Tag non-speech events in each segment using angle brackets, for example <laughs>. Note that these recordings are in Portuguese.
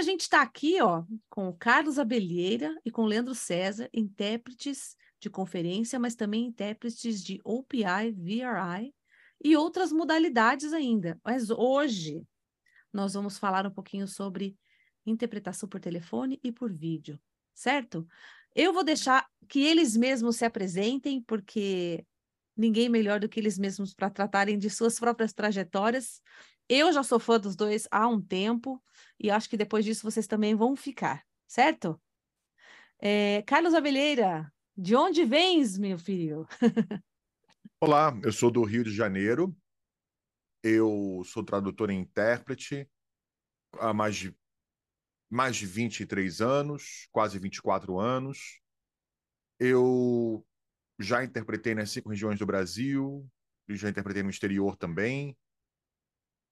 a gente está aqui ó, com o Carlos Abelheira e com o Leandro César, intérpretes de conferência, mas também intérpretes de OPI, VRI e outras modalidades ainda. Mas hoje nós vamos falar um pouquinho sobre interpretação por telefone e por vídeo, certo? Eu vou deixar que eles mesmos se apresentem, porque ninguém melhor do que eles mesmos para tratarem de suas próprias trajetórias. Eu já sou fã dos dois há um tempo e acho que depois disso vocês também vão ficar, certo? É, Carlos Abelheira, de onde vens, meu filho? <laughs> Olá, eu sou do Rio de Janeiro. Eu sou tradutor e intérprete há mais de, mais de 23 anos, quase 24 anos. Eu já interpretei nas cinco regiões do Brasil, já interpretei no exterior também.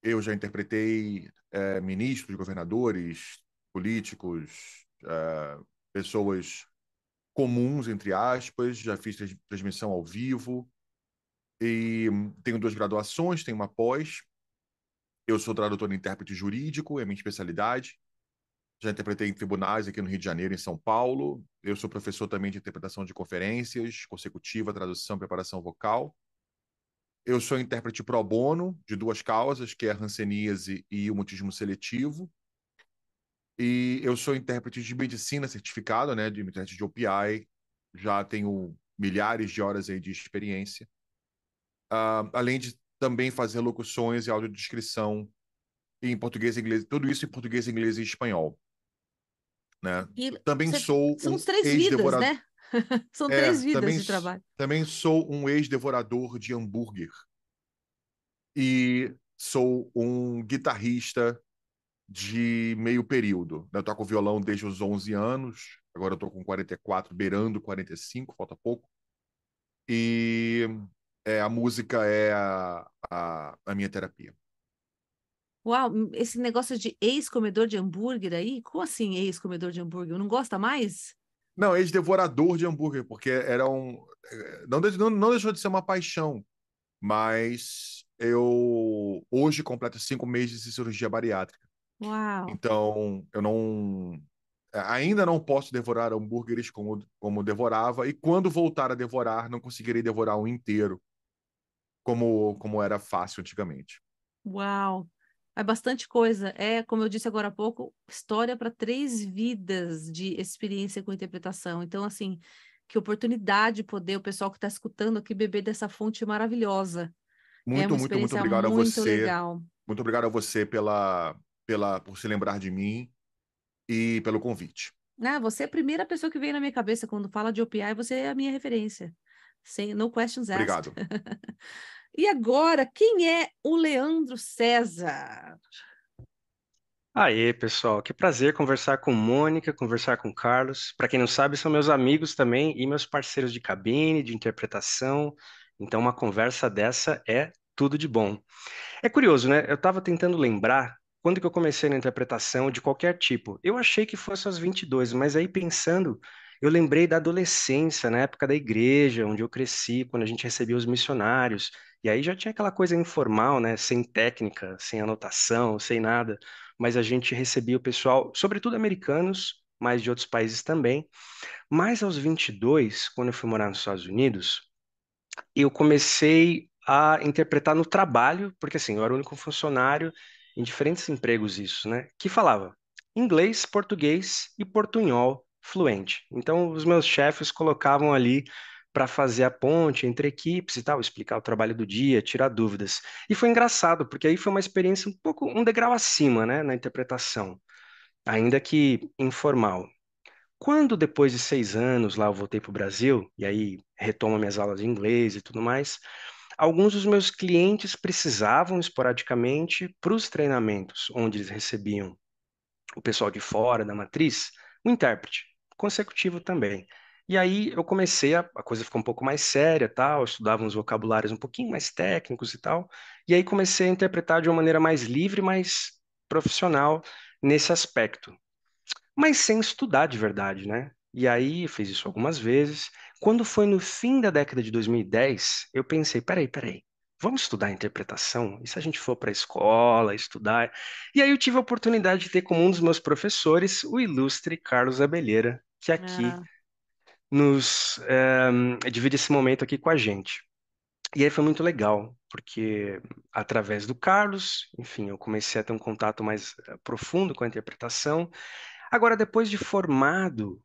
Eu já interpretei é, ministros, governadores, políticos, é, pessoas comuns, entre aspas. Já fiz transmissão ao vivo. E tenho duas graduações, tenho uma pós. Eu sou tradutor e intérprete jurídico, é minha especialidade já interpretei em tribunais aqui no Rio de Janeiro, em São Paulo. Eu sou professor também de interpretação de conferências, consecutiva, tradução, preparação vocal. Eu sou intérprete pro bono de duas causas, que é a e o mutismo seletivo. E eu sou intérprete de medicina certificado, né, de intérprete de OPI. Já tenho milhares de horas aí de experiência. Uh, além de também fazer locuções e audiodescrição em português, inglês, tudo isso em português, inglês e espanhol né? E também você... sou são um três vidas, né? <laughs> são é, três é, vidas também, de trabalho. Também sou um ex-devorador de hambúrguer e sou um guitarrista de meio período. Né, eu toco violão desde os 11 anos, agora eu tô com 44, beirando 45, falta pouco. E é, a música é a, a, a minha terapia. Uau, esse negócio de ex-comedor de hambúrguer aí? Como assim ex-comedor de hambúrguer? Não gosta mais? Não, ex-devorador de hambúrguer, porque era um. Eh, não, não, não deixou de ser uma paixão, mas eu hoje completo cinco meses de cirurgia bariátrica. Uau! Então, eu não. Eh, ainda não posso devorar hambúrgueres como, como devorava, e quando voltar a devorar, não conseguirei devorar um inteiro, como, como era fácil antigamente. Uau! É bastante coisa. É, como eu disse agora há pouco, história para três vidas de experiência com interpretação. Então, assim, que oportunidade poder o pessoal que está escutando aqui beber dessa fonte maravilhosa. Muito, é muito, muito obrigado muito a você. Legal. Muito obrigado a você pela, pela, por se lembrar de mim e pelo convite. Ah, você é a primeira pessoa que veio na minha cabeça quando fala de OPI, você é a minha referência. Sem, no questions asked. Obrigado. <laughs> E agora, quem é o Leandro César? Aê, pessoal, que prazer conversar com Mônica, conversar com Carlos. Para quem não sabe, são meus amigos também e meus parceiros de cabine, de interpretação. Então, uma conversa dessa é tudo de bom. É curioso, né? Eu estava tentando lembrar quando que eu comecei na interpretação de qualquer tipo. Eu achei que fosse aos 22, mas aí pensando, eu lembrei da adolescência, na época da igreja, onde eu cresci, quando a gente recebia os missionários. E aí já tinha aquela coisa informal, né? Sem técnica, sem anotação, sem nada. Mas a gente recebia o pessoal, sobretudo americanos, mas de outros países também. Mas aos 22, quando eu fui morar nos Estados Unidos, eu comecei a interpretar no trabalho, porque assim, eu era o único funcionário em diferentes empregos isso, né? Que falava inglês, português e portunhol fluente. Então, os meus chefes colocavam ali para fazer a ponte entre equipes e tal, explicar o trabalho do dia, tirar dúvidas. E foi engraçado, porque aí foi uma experiência um pouco um degrau acima, né, na interpretação, ainda que informal. Quando depois de seis anos lá eu voltei para o Brasil, e aí retomo minhas aulas de inglês e tudo mais, alguns dos meus clientes precisavam esporadicamente para os treinamentos, onde eles recebiam o pessoal de fora da matriz, um intérprete consecutivo também. E aí eu comecei, a, a coisa ficou um pouco mais séria, tal, eu estudava uns vocabulários um pouquinho mais técnicos e tal, e aí comecei a interpretar de uma maneira mais livre, mais profissional nesse aspecto. Mas sem estudar de verdade, né? E aí fiz isso algumas vezes. Quando foi no fim da década de 2010, eu pensei, peraí, peraí, vamos estudar interpretação? E se a gente for para a escola, estudar? E aí eu tive a oportunidade de ter como um dos meus professores o ilustre Carlos Abelheira, que aqui... Ah nos é, divide esse momento aqui com a gente. E aí foi muito legal, porque através do Carlos, enfim, eu comecei a ter um contato mais eh, profundo com a interpretação. Agora, depois de formado,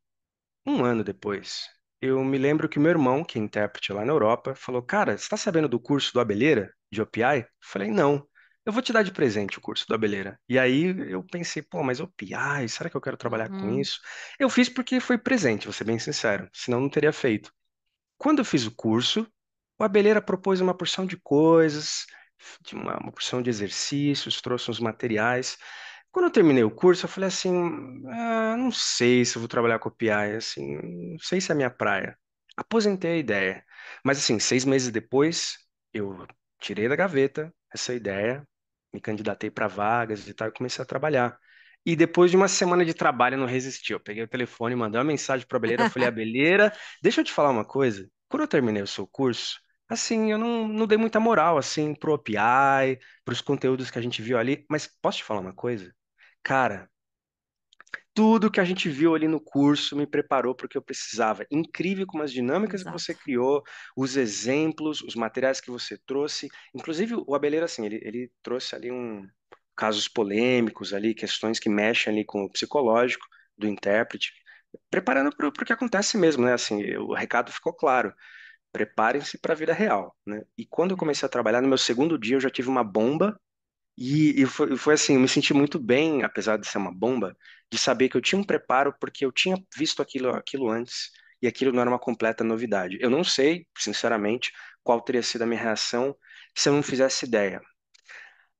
um ano depois, eu me lembro que meu irmão, que é intérprete lá na Europa, falou: Cara, você está sabendo do curso do Abelheira, de OPI? Eu falei: Não eu vou te dar de presente o curso da Beleira. E aí eu pensei, pô, mas eu piai, será que eu quero trabalhar com uhum. isso? Eu fiz porque foi presente, vou ser bem sincero, senão não teria feito. Quando eu fiz o curso, o Abeleira propôs uma porção de coisas, de uma, uma porção de exercícios, trouxe uns materiais. Quando eu terminei o curso, eu falei assim, ah, não sei se eu vou trabalhar com o PI, assim, não sei se é a minha praia. Aposentei a ideia. Mas assim, seis meses depois, eu tirei da gaveta essa ideia, me candidatei para vagas e tal, e comecei a trabalhar. E depois de uma semana de trabalho, eu não resisti. Eu peguei o telefone, mandei uma mensagem para a Beleira, falei, ah, <laughs> Beleira, deixa eu te falar uma coisa. Quando eu terminei o seu curso, assim, eu não, não dei muita moral, assim, pro para pros conteúdos que a gente viu ali, mas posso te falar uma coisa? Cara, tudo que a gente viu ali no curso me preparou para o que eu precisava. Incrível como as dinâmicas Exato. que você criou, os exemplos, os materiais que você trouxe. Inclusive, o Abeleiro, assim, ele, ele trouxe ali um casos polêmicos ali, questões que mexem ali com o psicológico do intérprete, preparando para o que acontece mesmo, né? Assim, o recado ficou claro. Preparem-se para a vida real, né? E quando eu uhum. comecei a trabalhar, no meu segundo dia, eu já tive uma bomba e, e foi, foi assim, eu me senti muito bem, apesar de ser uma bomba, de saber que eu tinha um preparo porque eu tinha visto aquilo, aquilo antes e aquilo não era uma completa novidade. Eu não sei, sinceramente, qual teria sido a minha reação se eu não fizesse ideia.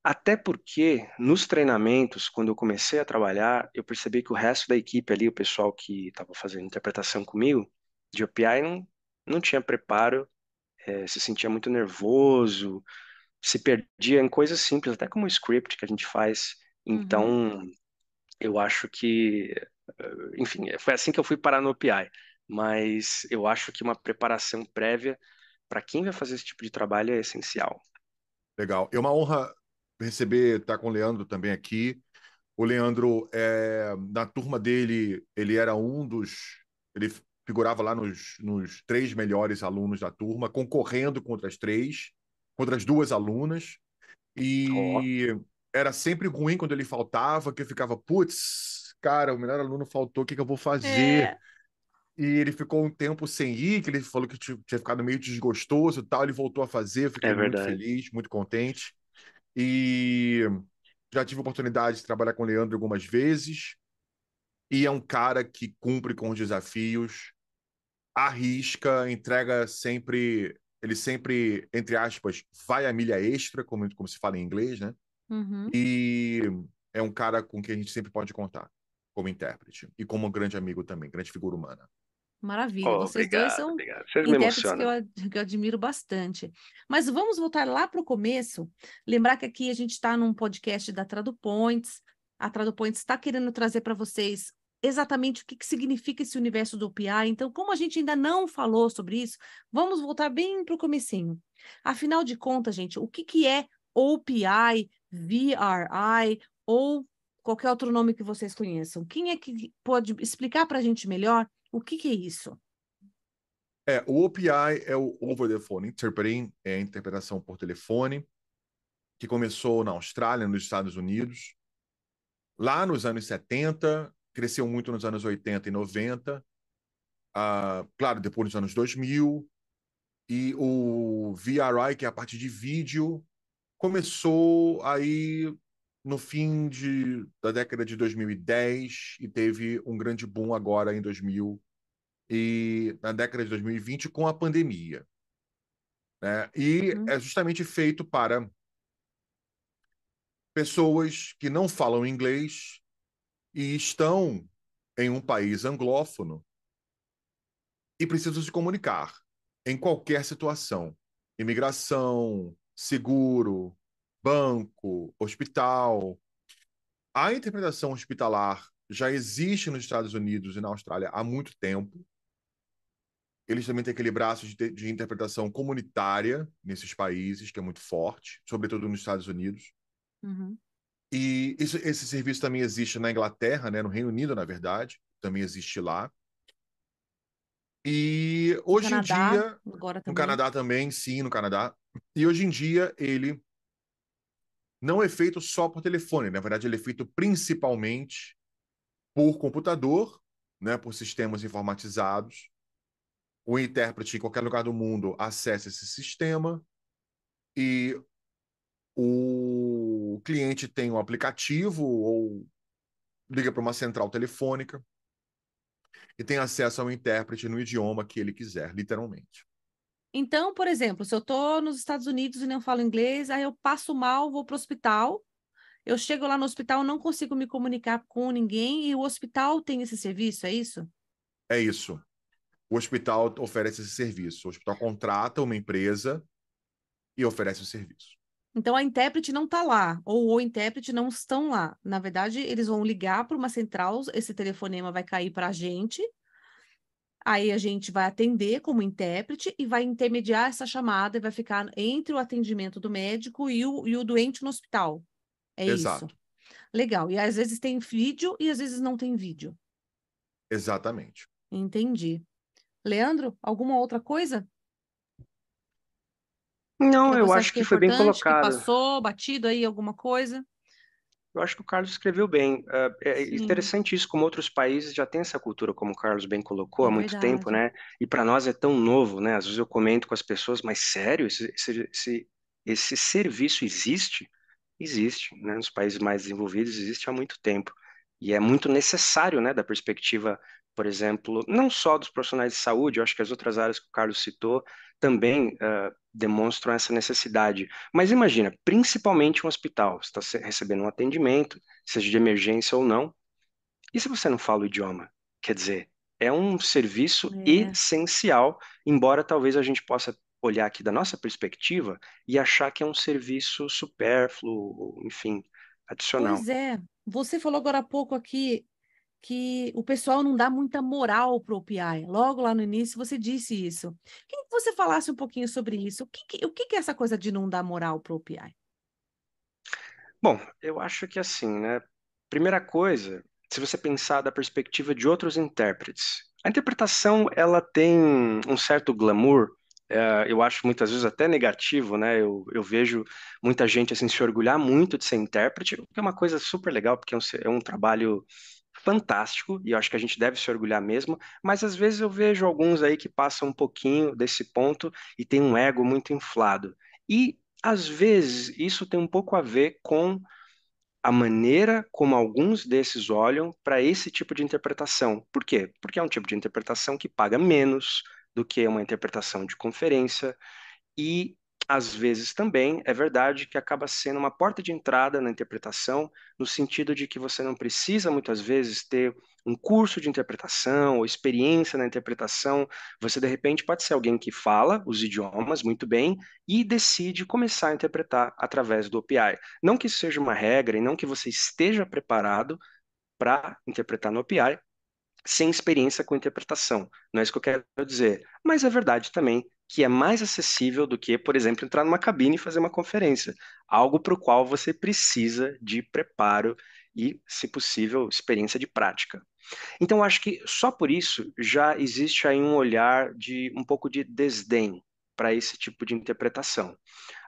Até porque nos treinamentos, quando eu comecei a trabalhar, eu percebi que o resto da equipe ali, o pessoal que estava fazendo interpretação comigo, de OPI, não, não tinha preparo, é, se sentia muito nervoso, se perdia em coisas simples, até como o script que a gente faz. Uhum. Então, uhum eu acho que, eh, enfim, eh, foi assim que eu fui parar no OPI, mas eu acho que uma preparação prévia para quem vai fazer esse tipo de trabalho é essencial. Legal. É uma honra receber, estar tá com o Leandro também aqui. O Leandro, é, na turma dele, ele era um dos. Ele figurava lá nos, nos três melhores alunos da turma, concorrendo contra as três, contra as duas alunas. E oh era sempre ruim quando ele faltava, que eu ficava, putz, cara, o melhor aluno faltou, o que, que eu vou fazer? É. E ele ficou um tempo sem ir, que ele falou que tinha ficado meio desgostoso e tal, ele voltou a fazer, eu fiquei é muito feliz, muito contente. E já tive oportunidade de trabalhar com o Leandro algumas vezes, e é um cara que cumpre com os desafios, arrisca, entrega sempre, ele sempre, entre aspas, vai a milha extra, como, como se fala em inglês, né? Uhum. E é um cara com quem a gente sempre pode contar como intérprete e como um grande amigo também, grande figura humana. Maravilha, oh, vocês obrigado, dois são Vocês intérpretes que eu, que eu, admiro bastante. Mas vamos voltar lá para o começo, lembrar que aqui a gente está num podcast da Tradupoints, a Tradupoints está querendo trazer para vocês exatamente o que, que, significa esse universo do OPI. então como a gente ainda não falou sobre isso, vamos voltar bem para o comecinho. Afinal de contas, gente, o que, que é OPI, VRI ou qualquer outro nome que vocês conheçam. Quem é que pode explicar para a gente melhor o que, que é isso? É, o OPI é o Over the Phone Interpreting, é a interpretação por telefone, que começou na Austrália, nos Estados Unidos. Lá nos anos 70, cresceu muito nos anos 80 e 90. Ah, claro, depois nos anos 2000. E o VRI, que é a parte de vídeo, começou aí no fim de, da década de 2010 e teve um grande boom agora em 2000 e na década de 2020 com a pandemia. Né? E uhum. é justamente feito para pessoas que não falam inglês e estão em um país anglófono e precisam se comunicar em qualquer situação. Imigração, seguro, banco, hospital. A interpretação hospitalar já existe nos Estados Unidos e na Austrália há muito tempo. Eles também têm aquele braço de, de interpretação comunitária nesses países, que é muito forte, sobretudo nos Estados Unidos. Uhum. E isso, esse serviço também existe na Inglaterra, né, no Reino Unido, na verdade, também existe lá. E hoje Canadá, em dia. Agora No Canadá também, sim, no Canadá. E hoje em dia ele não é feito só por telefone, né? na verdade, ele é feito principalmente por computador, né, por sistemas informatizados. O intérprete em qualquer lugar do mundo acessa esse sistema e o cliente tem um aplicativo ou liga para uma central telefônica e tem acesso ao intérprete no idioma que ele quiser, literalmente. Então, por exemplo, se eu estou nos Estados Unidos e não falo inglês, aí eu passo mal, vou para o hospital, eu chego lá no hospital, não consigo me comunicar com ninguém e o hospital tem esse serviço, é isso? É isso. O hospital oferece esse serviço. O hospital contrata uma empresa e oferece o serviço. Então a intérprete não está lá, ou o intérprete não estão lá. Na verdade, eles vão ligar para uma central, esse telefonema vai cair para a gente. Aí a gente vai atender como intérprete e vai intermediar essa chamada e vai ficar entre o atendimento do médico e o, e o doente no hospital. É Exato. isso. Legal. E às vezes tem vídeo e às vezes não tem vídeo. Exatamente. Entendi. Leandro, alguma outra coisa? Não, eu acho que, é que foi bem colocado. passou, batido aí alguma coisa? Eu acho que o Carlos escreveu bem. É, é Sim. interessante isso, como outros países já têm essa cultura, como o Carlos bem colocou, há muito Verdade. tempo, né? E para nós é tão novo, né? Às vezes eu comento com as pessoas, mas sério, esse, esse, esse, esse serviço existe? Existe, né? Nos países mais desenvolvidos existe há muito tempo. E é muito necessário, né? Da perspectiva, por exemplo, não só dos profissionais de saúde, eu acho que as outras áreas que o Carlos citou também uh, demonstram essa necessidade. Mas imagina, principalmente um hospital, você está recebendo um atendimento, seja de emergência ou não, e se você não fala o idioma? Quer dizer, é um serviço é. essencial, embora talvez a gente possa olhar aqui da nossa perspectiva e achar que é um serviço supérfluo, enfim, adicional. Pois é, você falou agora há pouco aqui que o pessoal não dá muita moral para o PI. Logo lá no início você disse isso. Queria que você falasse um pouquinho sobre isso. O que, o que é essa coisa de não dar moral para o PI? Bom, eu acho que assim, né? Primeira coisa, se você pensar da perspectiva de outros intérpretes, a interpretação ela tem um certo glamour, é, eu acho muitas vezes até negativo, né? Eu, eu, vejo muita gente assim se orgulhar muito de ser intérprete, o que é uma coisa super legal, porque é um, é um trabalho fantástico, e eu acho que a gente deve se orgulhar mesmo, mas às vezes eu vejo alguns aí que passam um pouquinho desse ponto e tem um ego muito inflado. E às vezes isso tem um pouco a ver com a maneira como alguns desses olham para esse tipo de interpretação. Por quê? Porque é um tipo de interpretação que paga menos do que uma interpretação de conferência e às vezes também é verdade que acaba sendo uma porta de entrada na interpretação, no sentido de que você não precisa muitas vezes ter um curso de interpretação ou experiência na interpretação. Você de repente pode ser alguém que fala os idiomas muito bem e decide começar a interpretar através do OPI. Não que isso seja uma regra e não que você esteja preparado para interpretar no OPI, sem experiência com interpretação. Não é isso que eu quero dizer. Mas é verdade também que é mais acessível do que, por exemplo, entrar numa cabine e fazer uma conferência. Algo para o qual você precisa de preparo e, se possível, experiência de prática. Então, acho que só por isso já existe aí um olhar de um pouco de desdém para esse tipo de interpretação.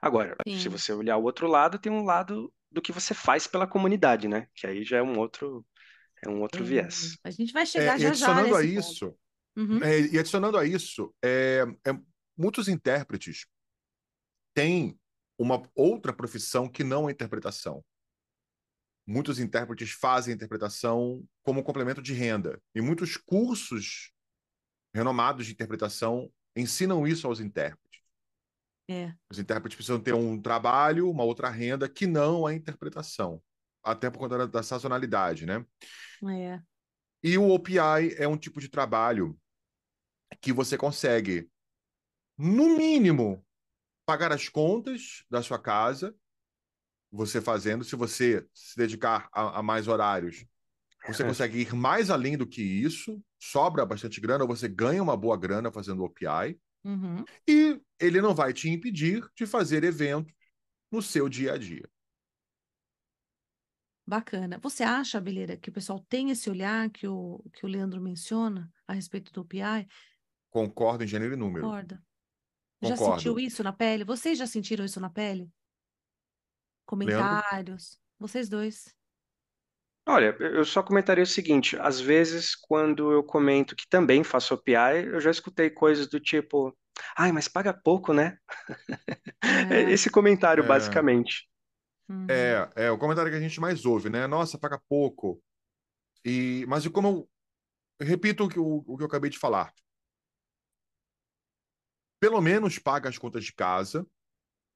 Agora, Sim. se você olhar o outro lado, tem um lado do que você faz pela comunidade, né? Que aí já é um outro é um outro uhum. viés. A gente vai é, chegar é, já adicionando já. A isso, uhum. é, e adicionando a isso, é, é, muitos intérpretes têm uma outra profissão que não a é interpretação. Muitos intérpretes fazem interpretação como complemento de renda. E muitos cursos renomados de interpretação ensinam isso aos intérpretes. É. Os intérpretes precisam ter um trabalho, uma outra renda que não a interpretação até por conta da, da sazonalidade, né? É. E o OPI é um tipo de trabalho que você consegue, no mínimo, pagar as contas da sua casa, você fazendo, se você se dedicar a, a mais horários, você é. consegue ir mais além do que isso, sobra bastante grana, ou você ganha uma boa grana fazendo o OPI, uhum. e ele não vai te impedir de fazer eventos no seu dia a dia. Bacana. Você acha, beleira que o pessoal tem esse olhar que o, que o Leandro menciona a respeito do OPI? Concordo em gênero e número. Concorda. Já sentiu isso na pele? Vocês já sentiram isso na pele? Comentários? Leandro? Vocês dois. Olha, eu só comentaria o seguinte: às vezes, quando eu comento que também faço OPI, eu já escutei coisas do tipo: ai, mas paga pouco, né? É. <laughs> Esse comentário, é. basicamente. É, uhum. É, é o comentário que a gente mais ouve, né? Nossa, paga pouco. E, mas e como eu, eu repito o que, o, o que eu acabei de falar. Pelo menos paga as contas de casa,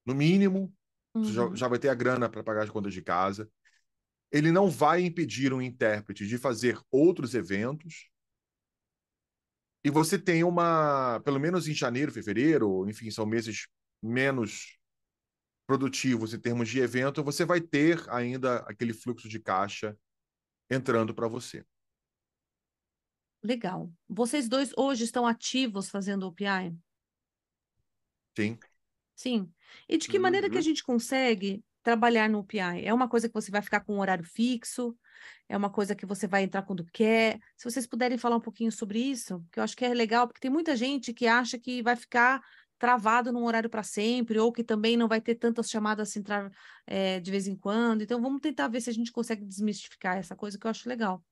no mínimo, uhum. você já, uhum. já vai ter a grana para pagar as contas de casa. Ele não vai impedir um intérprete de fazer outros eventos. E você tem uma, pelo menos em janeiro, fevereiro, enfim, são meses menos produtivos em termos de evento, você vai ter ainda aquele fluxo de caixa entrando para você. Legal. Vocês dois hoje estão ativos fazendo OPI? Sim. Sim. E de que uhum. maneira que a gente consegue trabalhar no OPI? É uma coisa que você vai ficar com um horário fixo? É uma coisa que você vai entrar quando quer? Se vocês puderem falar um pouquinho sobre isso, que eu acho que é legal, porque tem muita gente que acha que vai ficar travado num horário para sempre, ou que também não vai ter tantas chamadas se assim entrar é, eh, de vez em quando. Então, vamos tentar ver se a gente consegue desmistificar essa coisa que eu acho legal.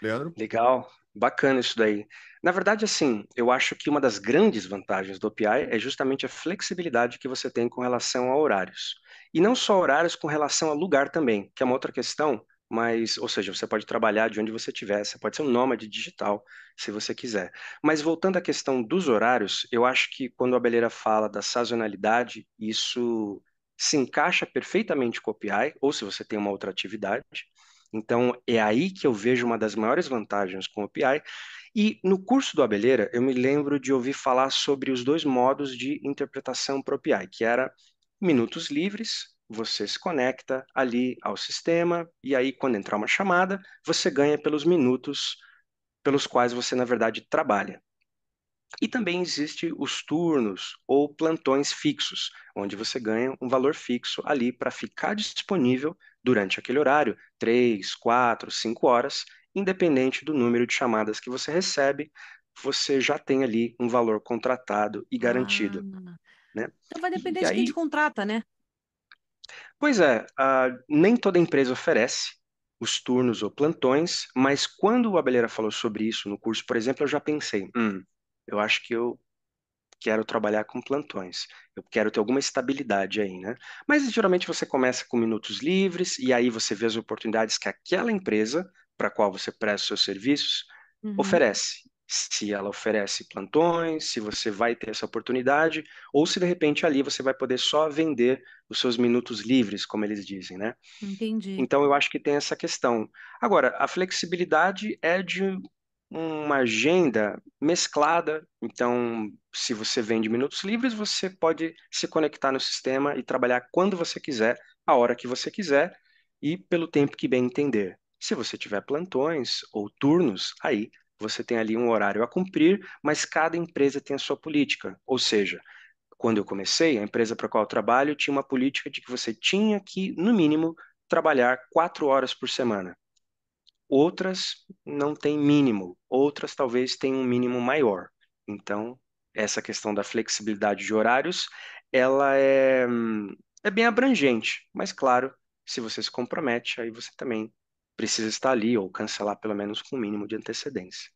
Leandro? Legal, bacana isso daí. Na verdade, assim, eu acho que uma das grandes vantagens do OPI é justamente a flexibilidade que você tem com relação a horários. E não só horários com relação a lugar também, que é uma outra questão mas, ou seja, você pode trabalhar de onde você estiver, você pode ser um nômade digital, se você quiser. Mas voltando à questão dos horários, eu acho que quando a Beleira fala da sazonalidade, isso se encaixa perfeitamente com o PI, ou se você tem uma outra atividade. Então, é aí que eu vejo uma das maiores vantagens com o PI. E no curso do Abeleira, eu me lembro de ouvir falar sobre os dois modos de interpretação para o PI, que era minutos livres você se conecta ali ao sistema, e aí, quando entrar uma chamada, você ganha pelos minutos pelos quais você, na verdade, trabalha. E também existe os turnos ou plantões fixos, onde você ganha um valor fixo ali para ficar disponível durante aquele horário, 3, 4, 5 horas, independente do número de chamadas que você recebe, você já tem ali um valor contratado e garantido. Ah. Né? Então vai depender e de aí... quem te contrata, né? Pois é, nem toda empresa oferece os turnos ou plantões, mas quando o Abelheira falou sobre isso no curso, por exemplo, eu já pensei, hum, eu acho que eu quero trabalhar com plantões, eu quero ter alguma estabilidade aí, né? Mas geralmente você começa com minutos livres e aí você vê as oportunidades que aquela empresa para a qual você presta os seus serviços Uhum. oferece se ela oferece plantões, se você vai ter essa oportunidade, ou se de repente ali você vai poder só vender os seus minutos livres, como eles dizem, né? Entendi. Então eu acho que tem essa questão. Agora, a flexibilidade é de uma agenda mesclada, então se você vende minutos livres, você pode se conectar no sistema e trabalhar quando você quiser, a hora que você quiser e pelo tempo que bem entender. Se você tiver plantões ou turnos, aí você tem ali um horário a cumprir, mas cada empresa tem a sua política. Ou seja, quando eu comecei, a empresa para a qual eu trabalho tinha uma política de que você tinha que, no mínimo, trabalhar quatro horas por semana. Outras não têm mínimo, outras talvez tenham um mínimo maior. Então, essa questão da flexibilidade de horários, ela é, é bem abrangente, mas claro, se você se compromete, aí você também precisa estar ali ou cancelar pelo menos com o mínimo de antecedência.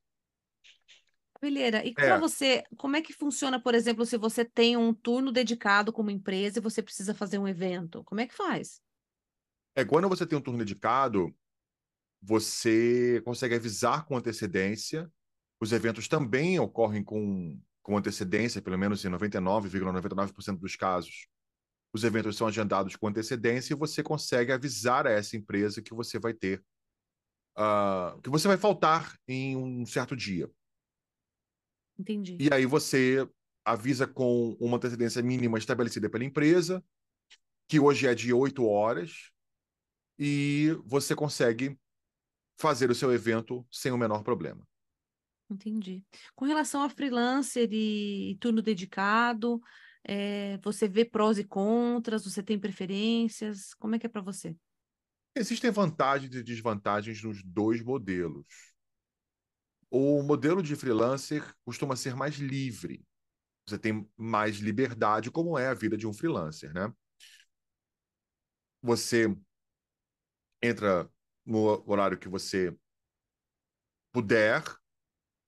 Vilheira, e é. para você, como é que funciona, por exemplo, se você tem um turno dedicado como empresa e você precisa fazer um evento? Como é que faz? É, quando você tem um turno dedicado, você consegue avisar com antecedência. Os eventos também ocorrem com, com antecedência, pelo menos em 99,99% ,99 dos casos. Os eventos são agendados com antecedência e você consegue avisar a essa empresa que você vai ter uh, que você vai faltar em um certo dia. Entendi. E aí você avisa com uma antecedência mínima estabelecida pela empresa, que hoje é de 8 horas, e você consegue fazer o seu evento sem o menor problema. Entendi. Com relação a freelancer e turno dedicado, é, você vê prós e contras, você tem preferências? Como é que é para você? Existem vantagens e desvantagens nos dois modelos. O modelo de freelancer costuma ser mais livre. Você tem mais liberdade, como é a vida de um freelancer, né? Você entra no horário que você puder,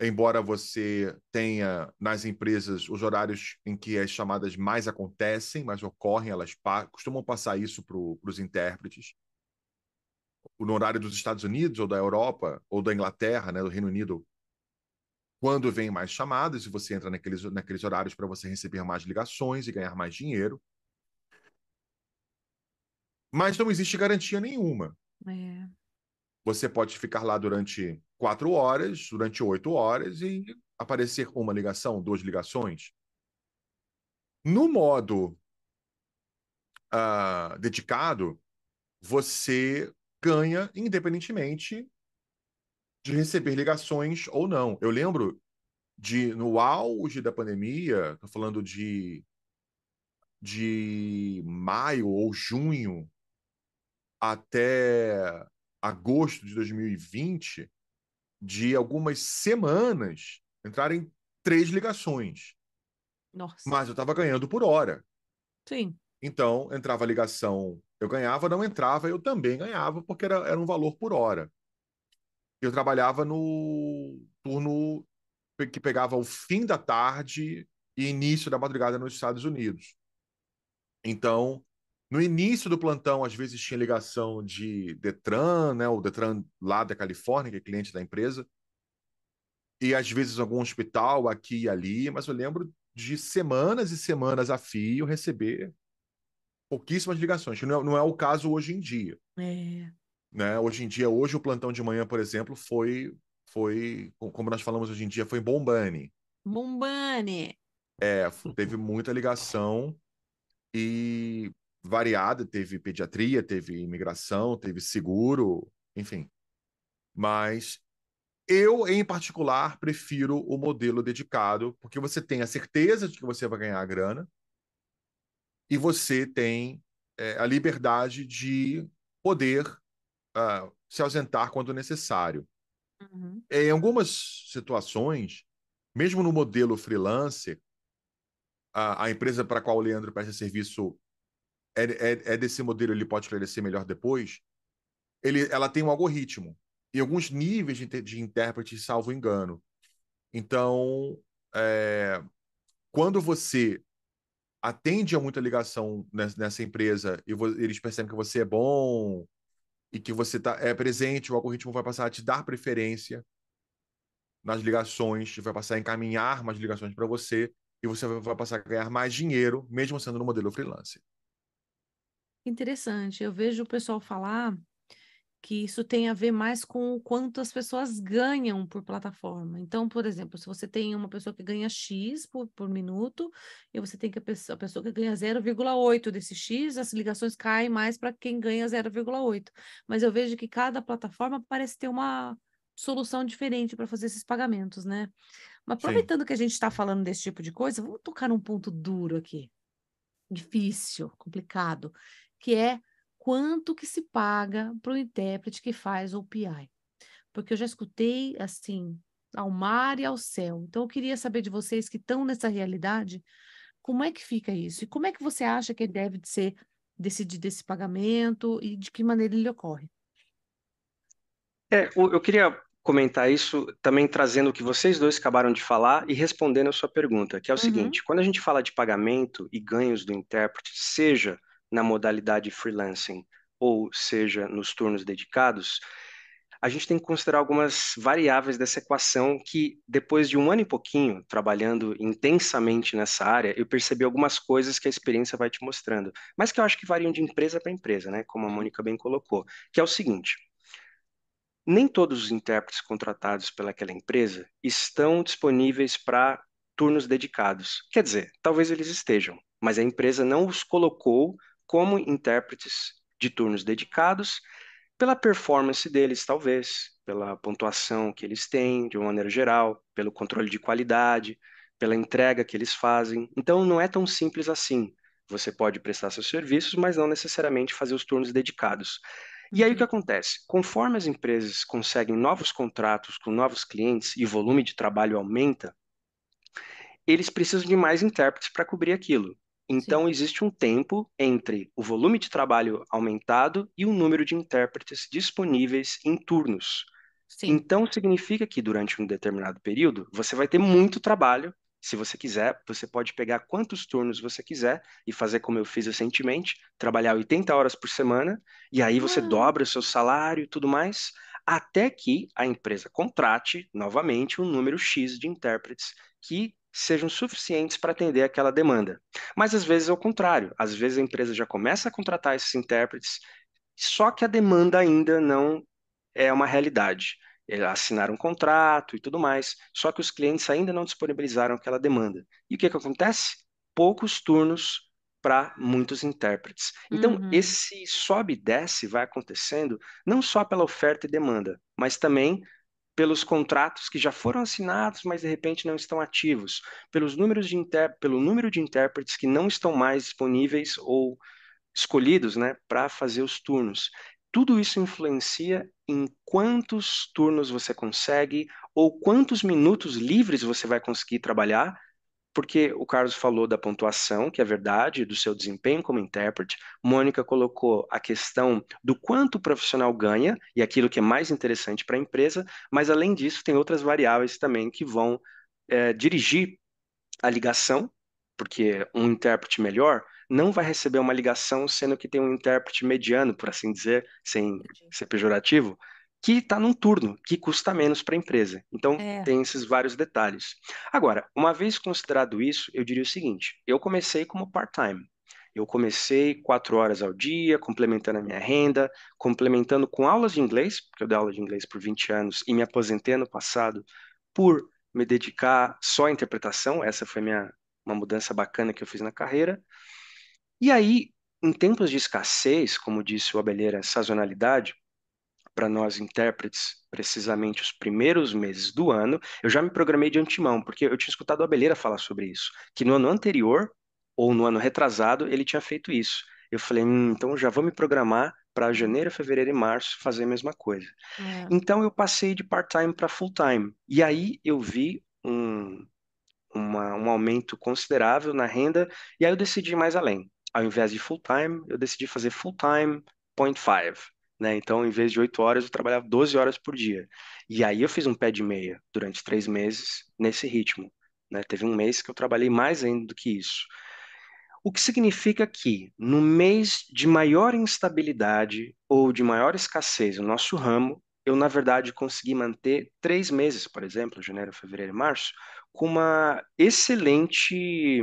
embora você tenha nas empresas os horários em que as chamadas mais acontecem, mais ocorrem, elas pa costumam passar isso para os intérpretes no horário dos Estados Unidos ou da Europa ou da Inglaterra, né, do Reino Unido, quando vem mais chamadas e você entra naqueles, naqueles horários para você receber mais ligações e ganhar mais dinheiro. Mas não existe garantia nenhuma. É. Você pode ficar lá durante quatro horas, durante oito horas e aparecer uma ligação, duas ligações. No modo uh, dedicado, você ganha independentemente de receber ligações ou não. Eu lembro de no auge da pandemia, estou falando de de maio ou junho até agosto de 2020, de algumas semanas entrarem três ligações. Nossa. Mas eu estava ganhando por hora. Sim. Então entrava ligação eu ganhava, não entrava, eu também ganhava, porque era, era um valor por hora. Eu trabalhava no turno que pegava o fim da tarde e início da madrugada nos Estados Unidos. Então, no início do plantão, às vezes tinha ligação de Detran, né, o Detran lá da Califórnia, que é cliente da empresa, e às vezes algum hospital aqui e ali, mas eu lembro de semanas e semanas a fio receber pouquíssimas ligações, não é, não é o caso hoje em dia. É. Né? Hoje em dia, hoje o plantão de manhã, por exemplo, foi, foi como nós falamos hoje em dia, foi em Bombane É, teve muita ligação e variada, teve pediatria, teve imigração, teve seguro, enfim. Mas eu, em particular, prefiro o modelo dedicado, porque você tem a certeza de que você vai ganhar a grana, e você tem é, a liberdade de poder uh, se ausentar quando necessário. Uhum. Em algumas situações, mesmo no modelo freelancer, a, a empresa para a qual o Leandro presta serviço é, é, é, desse modelo, ele pode esclarecer melhor depois. Ele, ela tem um algoritmo e alguns níveis de, de intérprete, salvo engano. Então, é, quando você atende a muita ligação nessa empresa e eles percebem que você é bom e que você tá, é presente, o algoritmo vai passar a te dar preferência nas ligações, vai passar a encaminhar mais ligações para você e você vai passar a ganhar mais dinheiro, mesmo sendo no modelo freelance. Interessante. Eu vejo o pessoal falar que isso tem a ver mais com o quanto as pessoas ganham por plataforma. Então, por exemplo, se você tem uma pessoa que ganha X por, por minuto, e você tem que a pessoa, a pessoa que ganha 0,8 desse X, as ligações caem mais para quem ganha 0,8. Mas eu vejo que cada plataforma parece ter uma solução diferente para fazer esses pagamentos, né? Mas aproveitando Sim. que a gente está falando desse tipo de coisa, vamos tocar num ponto duro aqui, difícil, complicado, que é quanto que se paga para o intérprete que faz o PI. Porque eu já escutei assim, ao mar e ao céu. Então eu queria saber de vocês que estão nessa realidade, como é que fica isso? E como é que você acha que deve ser decidido esse pagamento e de que maneira ele ocorre? É, eu queria comentar isso também trazendo o que vocês dois acabaram de falar e respondendo a sua pergunta, que é o uhum. seguinte: quando a gente fala de pagamento e ganhos do intérprete, seja na modalidade freelancing ou seja nos turnos dedicados, a gente tem que considerar algumas variáveis dessa equação que, depois de um ano e pouquinho trabalhando intensamente nessa área, eu percebi algumas coisas que a experiência vai te mostrando, mas que eu acho que variam de empresa para empresa, né? Como a Mônica bem colocou, que é o seguinte: nem todos os intérpretes contratados pelaquela empresa estão disponíveis para turnos dedicados. Quer dizer, talvez eles estejam, mas a empresa não os colocou como intérpretes de turnos dedicados, pela performance deles, talvez, pela pontuação que eles têm, de uma maneira geral, pelo controle de qualidade, pela entrega que eles fazem. Então, não é tão simples assim. Você pode prestar seus serviços, mas não necessariamente fazer os turnos dedicados. E aí o que uhum. acontece? Conforme as empresas conseguem novos contratos com novos clientes e o volume de trabalho aumenta, eles precisam de mais intérpretes para cobrir aquilo. Então, Sim. existe um tempo entre o volume de trabalho aumentado e o número de intérpretes disponíveis em turnos. Sim. Então, significa que durante um determinado período, você vai ter muito trabalho. Se você quiser, você pode pegar quantos turnos você quiser e fazer como eu fiz recentemente, trabalhar 80 horas por semana, e aí você ah. dobra o seu salário e tudo mais, até que a empresa contrate novamente um número X de intérpretes que sejam suficientes para atender aquela demanda. Mas às vezes é o contrário, às vezes a empresa já começa a contratar esses intérpretes, só que a demanda ainda não é uma realidade. É, assinaram um contrato e tudo mais, só que os clientes ainda não disponibilizaram aquela demanda. E o que, que acontece? Poucos turnos para muitos intérpretes. Então, uhum. esse sobe e desce vai acontecendo não só pela oferta e demanda, mas também pelos contratos que já foram assinados, mas de repente não estão ativos, pelos números de inter... pelo número de intérpretes que não estão mais disponíveis ou escolhidos né, para fazer os turnos. Tudo isso influencia em quantos turnos você consegue ou quantos minutos livres você vai conseguir trabalhar porque o Carlos falou da pontuação, que é verdade, do seu desempenho como intérprete. Mônica colocou a questão do quanto o profissional ganha e aquilo que é mais interessante para a empresa, mas além disso, tem outras variáveis também que vão é, dirigir a ligação, porque um intérprete melhor não vai receber uma ligação sendo que tem um intérprete mediano, por assim dizer, sem ser pejorativo que está num turno que custa menos para a empresa. Então, é. tem esses vários detalhes. Agora, uma vez considerado isso, eu diria o seguinte: eu comecei como part-time. Eu comecei quatro horas ao dia, complementando a minha renda, complementando com aulas de inglês, porque eu dei aula de inglês por 20 anos e me aposentei no passado por me dedicar só à interpretação. Essa foi minha, uma mudança bacana que eu fiz na carreira. E aí, em tempos de escassez, como disse o Abelheira, sazonalidade, para nós intérpretes, precisamente os primeiros meses do ano, eu já me programei de antemão, porque eu tinha escutado a Abelheira falar sobre isso, que no ano anterior, ou no ano retrasado, ele tinha feito isso. Eu falei, hum, então já vou me programar para janeiro, fevereiro e março fazer a mesma coisa. É. Então eu passei de part-time para full-time. E aí eu vi um, uma, um aumento considerável na renda, e aí eu decidi ir mais além. Ao invés de full-time, eu decidi fazer full-time, 0.5 né? Então, em vez de oito horas, eu trabalhava 12 horas por dia. E aí eu fiz um pé de meia durante três meses nesse ritmo, né? Teve um mês que eu trabalhei mais ainda do que isso. O que significa que, no mês de maior instabilidade ou de maior escassez no nosso ramo, eu, na verdade, consegui manter três meses, por exemplo, janeiro, fevereiro e março, com uma excelente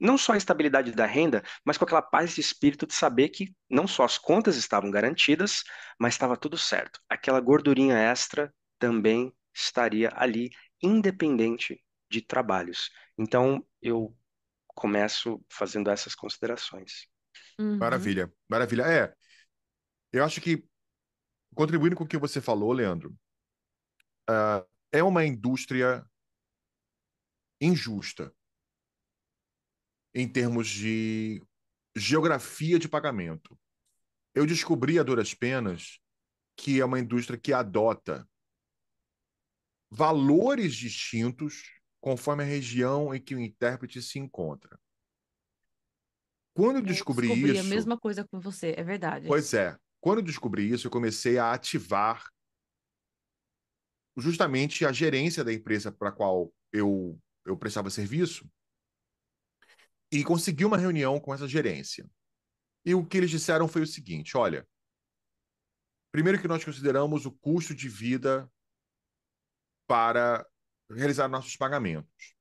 não só a estabilidade da renda, mas com aquela paz de espírito de saber que não só as contas estavam garantidas, mas estava tudo certo. Aquela gordurinha extra também estaria ali, independente de trabalhos. Então, eu começo fazendo essas considerações. Uhum. Maravilha, maravilha. É, eu acho que, contribuindo com o que você falou, Leandro, uh, é uma indústria injusta em termos de geografia de pagamento. Eu descobri a duras penas que é uma indústria que adota valores distintos conforme a região em que o intérprete se encontra. Quando eu descobri, eu descobri isso. a mesma coisa com você, é verdade. Pois é. Quando eu descobri isso, eu comecei a ativar justamente a gerência da empresa para a qual eu, eu prestava serviço e conseguiu uma reunião com essa gerência. E o que eles disseram foi o seguinte: olha, primeiro que nós consideramos o custo de vida para realizar nossos pagamentos.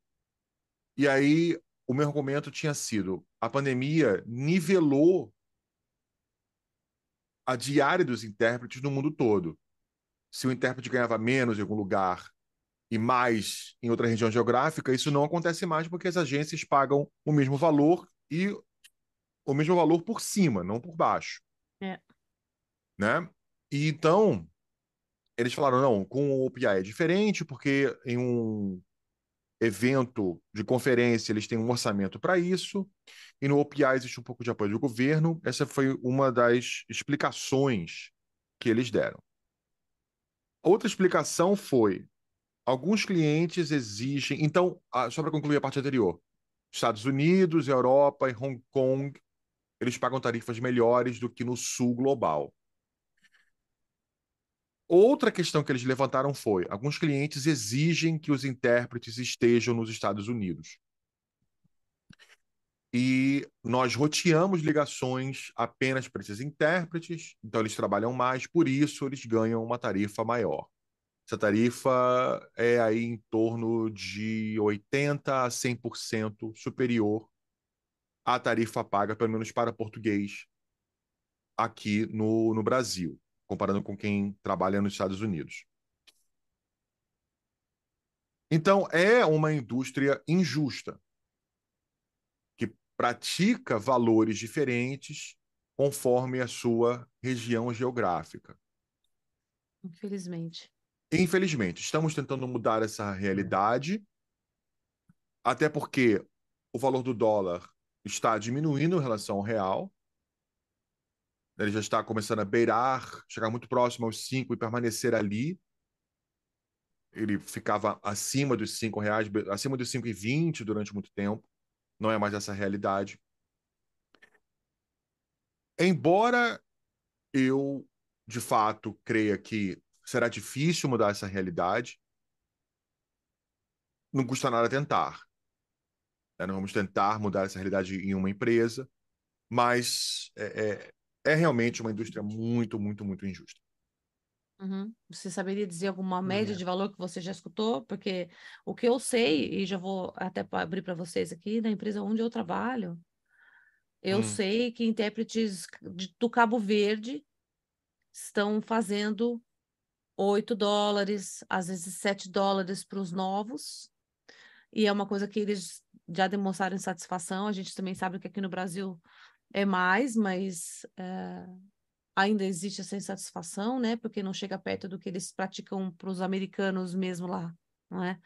E aí o meu argumento tinha sido: a pandemia nivelou a diária dos intérpretes no mundo todo. Se o intérprete ganhava menos em algum lugar, e mais em outra região geográfica, isso não acontece mais porque as agências pagam o mesmo valor e o mesmo valor por cima, não por baixo. É. Né? E então, eles falaram, não, com o OPI é diferente, porque em um evento de conferência eles têm um orçamento para isso, e no OPI existe um pouco de apoio do governo. Essa foi uma das explicações que eles deram. Outra explicação foi alguns clientes exigem. Então, só para concluir a parte anterior, Estados Unidos, Europa e Hong Kong, eles pagam tarifas melhores do que no sul global. Outra questão que eles levantaram foi: alguns clientes exigem que os intérpretes estejam nos Estados Unidos. E nós roteamos ligações apenas para esses intérpretes, então eles trabalham mais, por isso eles ganham uma tarifa maior. Essa tarifa é aí em torno de 80% a 100% superior à tarifa paga, pelo menos para português, aqui no, no Brasil, comparando com quem trabalha nos Estados Unidos. Então, é uma indústria injusta, que pratica valores diferentes conforme a sua região geográfica. Infelizmente. Infelizmente, estamos tentando mudar essa é. realidade, até porque o valor do dólar está diminuindo em relação ao real. Ele já está começando a beirar, chegar muito próximo aos 5 e permanecer ali. Ele ficava acima dos 5 reais, acima dos 5,20 durante muito tempo. Não é mais essa realidade. Embora eu, de fato, creia que Será difícil mudar essa realidade. Não custa nada tentar. Né? Não vamos tentar mudar essa realidade em uma empresa, mas é, é, é realmente uma indústria muito, muito, muito injusta. Uhum. Você saberia dizer alguma uhum. média é. de valor que você já escutou? Porque o que eu sei, e já vou até abrir para vocês aqui, na empresa onde eu trabalho, eu hum. sei que intérpretes do Cabo Verde estão fazendo 8 dólares, às vezes 7 dólares para os novos. E é uma coisa que eles já demonstraram satisfação. A gente também sabe que aqui no Brasil é mais, mas é, ainda existe essa insatisfação, né? Porque não chega perto do que eles praticam para os americanos mesmo lá, não é?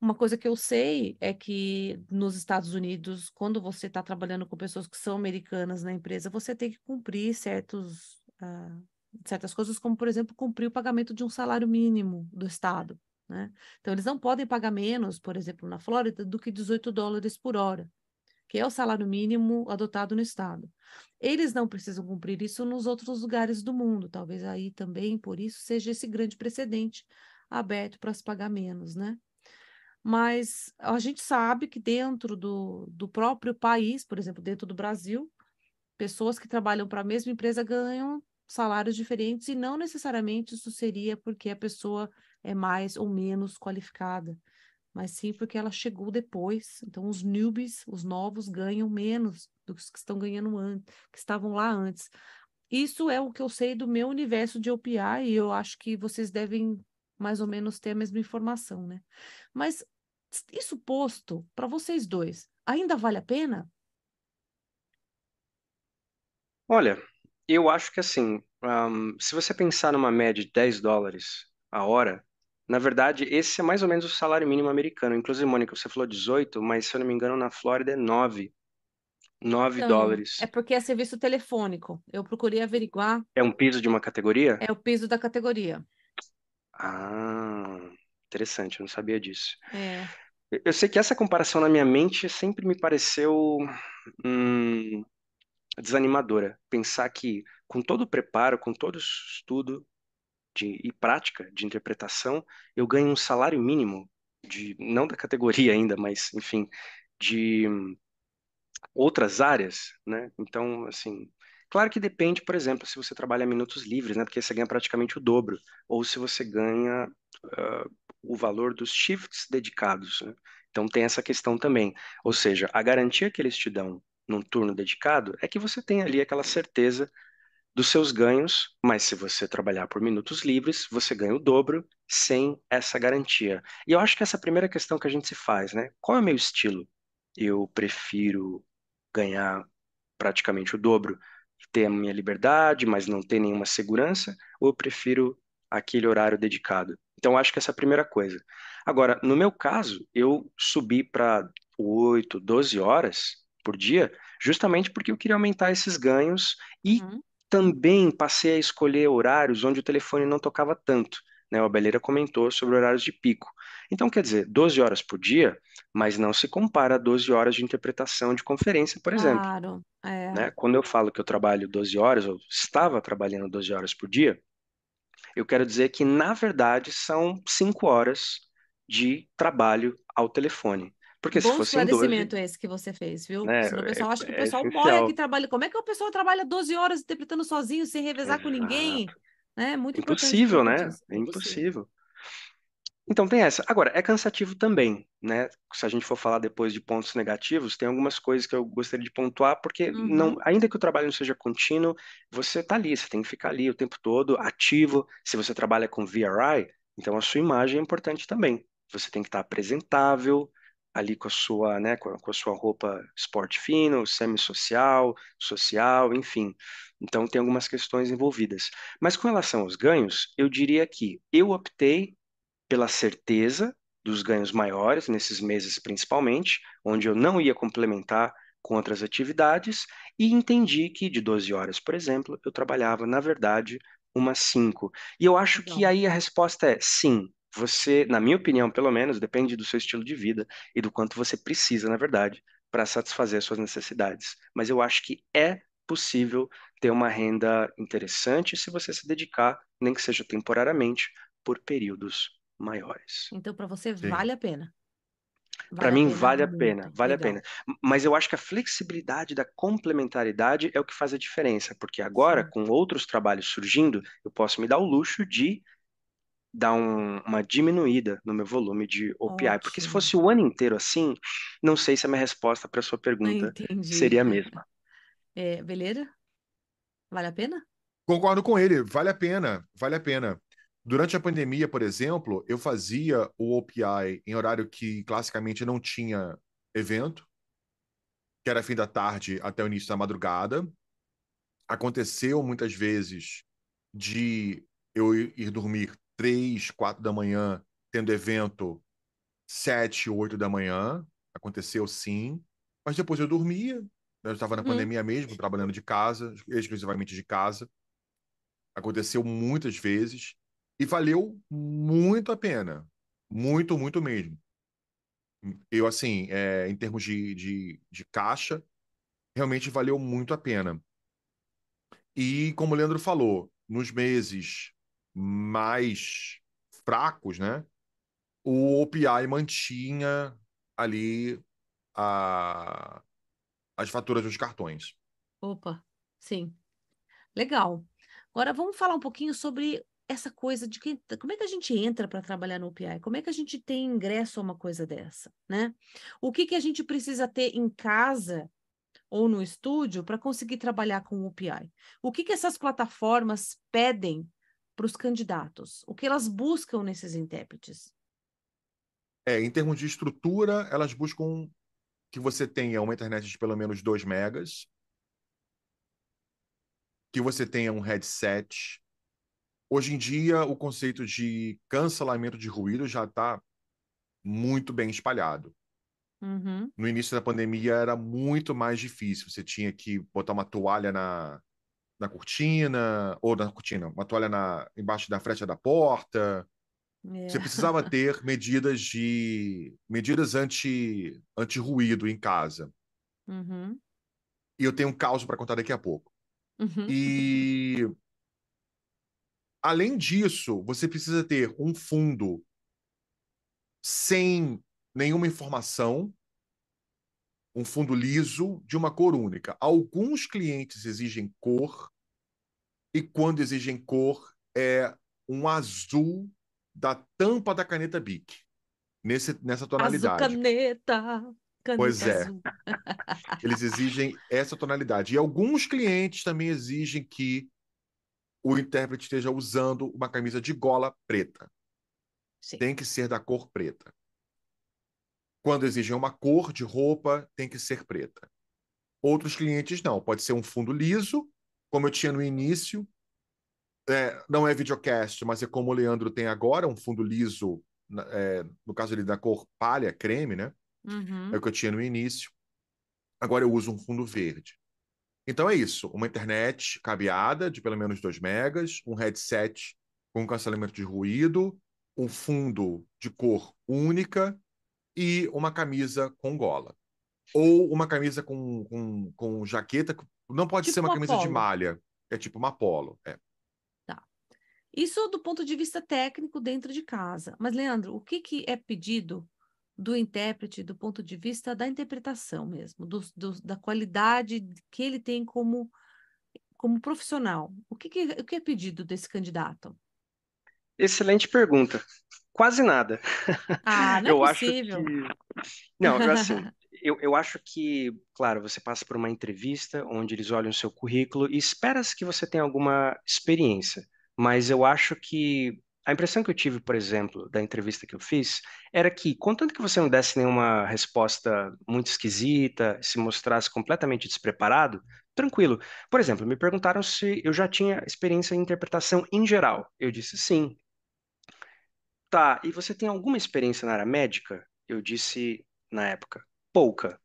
Uma coisa que eu sei é que nos Estados Unidos, quando você está trabalhando com pessoas que são americanas na empresa, você tem que cumprir certos uh, certas coisas, como, por exemplo, cumprir o pagamento de um salário mínimo do Estado. Né? Então, eles não podem pagar menos, por exemplo, na Flórida, do que 18 dólares por hora, que é o salário mínimo adotado no Estado. Eles não precisam cumprir isso nos outros lugares do mundo, talvez aí também, por isso, seja esse grande precedente aberto para se pagar menos, né? Mas a gente sabe que dentro do, do próprio país, por exemplo, dentro do Brasil, pessoas que trabalham para a mesma empresa ganham salários diferentes e não necessariamente isso seria porque a pessoa é mais ou menos qualificada, mas sim porque ela chegou depois. Então os newbies, os novos ganham menos do que os que estão ganhando antes, que estavam lá antes. Isso é o que eu sei do meu universo de OPI e eu acho que vocês devem mais ou menos ter a mesma informação, né? Mas isso posto para vocês dois, ainda vale a pena? Olha, eu acho que assim, um, se você pensar numa média de 10 dólares a hora, na verdade, esse é mais ou menos o salário mínimo americano. Inclusive, Mônica, você falou 18, mas se eu não me engano, na Flórida é 9. 9 então, dólares. É porque é serviço telefônico. Eu procurei averiguar. É um piso de uma categoria? É o piso da categoria. Ah, interessante, eu não sabia disso. É. Eu sei que essa comparação na minha mente sempre me pareceu. Hum, desanimadora. Pensar que, com todo o preparo, com todo o estudo de, e prática de interpretação, eu ganho um salário mínimo, de não da categoria ainda, mas, enfim, de hum, outras áreas, né? Então, assim, claro que depende, por exemplo, se você trabalha minutos livres, né? Porque você ganha praticamente o dobro, ou se você ganha uh, o valor dos shifts dedicados, né? Então tem essa questão também. Ou seja, a garantia que eles te dão num turno dedicado é que você tem ali aquela certeza dos seus ganhos, mas se você trabalhar por minutos livres, você ganha o dobro sem essa garantia. E eu acho que essa é a primeira questão que a gente se faz, né? Qual é o meu estilo? Eu prefiro ganhar praticamente o dobro ter a minha liberdade, mas não ter nenhuma segurança, ou eu prefiro aquele horário dedicado? Então, acho que essa é a primeira coisa. Agora, no meu caso, eu subi para 8, 12 horas por dia, justamente porque eu queria aumentar esses ganhos e uhum. também passei a escolher horários onde o telefone não tocava tanto. Né? O Abeleira comentou sobre horários de pico. Então, quer dizer, 12 horas por dia, mas não se compara a 12 horas de interpretação de conferência, por exemplo. Claro. É. Né? Quando eu falo que eu trabalho 12 horas, ou estava trabalhando 12 horas por dia, eu quero dizer que, na verdade, são 5 horas de trabalho ao telefone. Porque Bom se fosse esclarecimento esse que você fez, viu? Né, é, o pessoal é, acha que o é pessoal é mora aqui trabalha. Como é que o pessoal trabalha 12 horas interpretando sozinho, sem revezar com ninguém? Né, né? É muito impossível, né? É impossível. Então tem essa. Agora, é cansativo também, né? Se a gente for falar depois de pontos negativos, tem algumas coisas que eu gostaria de pontuar, porque uhum. não, ainda que o trabalho não seja contínuo, você tá ali, você tem que ficar ali o tempo todo, ativo. Se você trabalha com VRI, então a sua imagem é importante também. Você tem que estar tá apresentável, ali com a sua, né, com a, com a sua roupa esporte fino, semi-social, social, enfim. Então tem algumas questões envolvidas. Mas com relação aos ganhos, eu diria que eu optei pela certeza dos ganhos maiores nesses meses principalmente, onde eu não ia complementar com outras atividades e entendi que de 12 horas, por exemplo, eu trabalhava na verdade umas 5. E eu acho que aí a resposta é sim, você, na minha opinião, pelo menos, depende do seu estilo de vida e do quanto você precisa, na verdade, para satisfazer as suas necessidades. Mas eu acho que é possível ter uma renda interessante se você se dedicar, nem que seja temporariamente, por períodos maiores. Então, para você, Sim. vale a pena. Vale para mim, pena, vale a pena, muito. vale Legal. a pena. Mas eu acho que a flexibilidade da complementaridade é o que faz a diferença, porque agora, Sim. com outros trabalhos surgindo, eu posso me dar o luxo de dar um, uma diminuída no meu volume de OPI. Ótimo. Porque se fosse o ano inteiro assim, não sei se a minha resposta para a sua ah, pergunta Entendi. seria a mesma. É, beleza? Vale a pena? Concordo com ele, vale a pena, vale a pena. Durante a pandemia, por exemplo, eu fazia o OPI em horário que classicamente não tinha evento, que era fim da tarde até o início da madrugada. Aconteceu muitas vezes de eu ir dormir três, quatro da manhã, tendo evento sete, oito da manhã. Aconteceu sim. Mas depois eu dormia. Né? Eu estava na hum. pandemia mesmo, trabalhando de casa, exclusivamente de casa. Aconteceu muitas vezes. E valeu muito a pena. Muito, muito mesmo. Eu, assim, é, em termos de, de, de caixa, realmente valeu muito a pena. E, como o Leandro falou, nos meses mais fracos, né? O OPI mantinha ali a, as faturas dos cartões. Opa, sim. Legal. Agora vamos falar um pouquinho sobre essa coisa de que, como é que a gente entra para trabalhar no OPI? Como é que a gente tem ingresso a uma coisa dessa, né? O que, que a gente precisa ter em casa ou no estúdio para conseguir trabalhar com o OPI? O que, que essas plataformas pedem para os candidatos? O que elas buscam nesses intérpretes? É, em termos de estrutura, elas buscam que você tenha uma internet de pelo menos 2 megas, que você tenha um headset. Hoje em dia, o conceito de cancelamento de ruído já está muito bem espalhado. Uhum. No início da pandemia era muito mais difícil. Você tinha que botar uma toalha na, na cortina, ou na cortina, uma toalha na, embaixo da fresta da porta. É. Você precisava <laughs> ter medidas de medidas anti anti ruído em casa. Uhum. E eu tenho um caos para contar daqui a pouco. Uhum. E além disso, você precisa ter um fundo sem nenhuma informação um fundo liso de uma cor única. Alguns clientes exigem cor, e quando exigem cor, é um azul da tampa da caneta Bic, nesse, nessa tonalidade. Azul caneta! caneta pois é. <laughs> Eles exigem essa tonalidade. E alguns clientes também exigem que o intérprete esteja usando uma camisa de gola preta. Sim. Tem que ser da cor preta quando exigem uma cor de roupa, tem que ser preta. Outros clientes não, pode ser um fundo liso, como eu tinha no início. É, não é videocast, mas é como o Leandro tem agora, um fundo liso, é, no caso ele da cor palha, creme, né? Uhum. É o que eu tinha no início. Agora eu uso um fundo verde. Então é isso, uma internet cabeada de pelo menos 2 megas, um headset com cancelamento de ruído, um fundo de cor única e uma camisa com gola. Ou uma camisa com, com, com jaqueta. Não pode tipo ser uma, uma camisa polo. de malha. É tipo uma polo. É. Tá. Isso do ponto de vista técnico dentro de casa. Mas, Leandro, o que, que é pedido do intérprete do ponto de vista da interpretação mesmo, do, do, da qualidade que ele tem como, como profissional? O que, que, é, o que é pedido desse candidato? Excelente pergunta quase nada. Ah, não é eu é possível. Acho que... Não, assim, <laughs> eu, eu acho que, claro, você passa por uma entrevista onde eles olham o seu currículo e espera-se que você tenha alguma experiência. Mas eu acho que a impressão que eu tive, por exemplo, da entrevista que eu fiz, era que, contanto que você não desse nenhuma resposta muito esquisita, se mostrasse completamente despreparado, tranquilo. Por exemplo, me perguntaram se eu já tinha experiência em interpretação em geral. Eu disse sim. Tá, e você tem alguma experiência na área médica? Eu disse na época, pouca.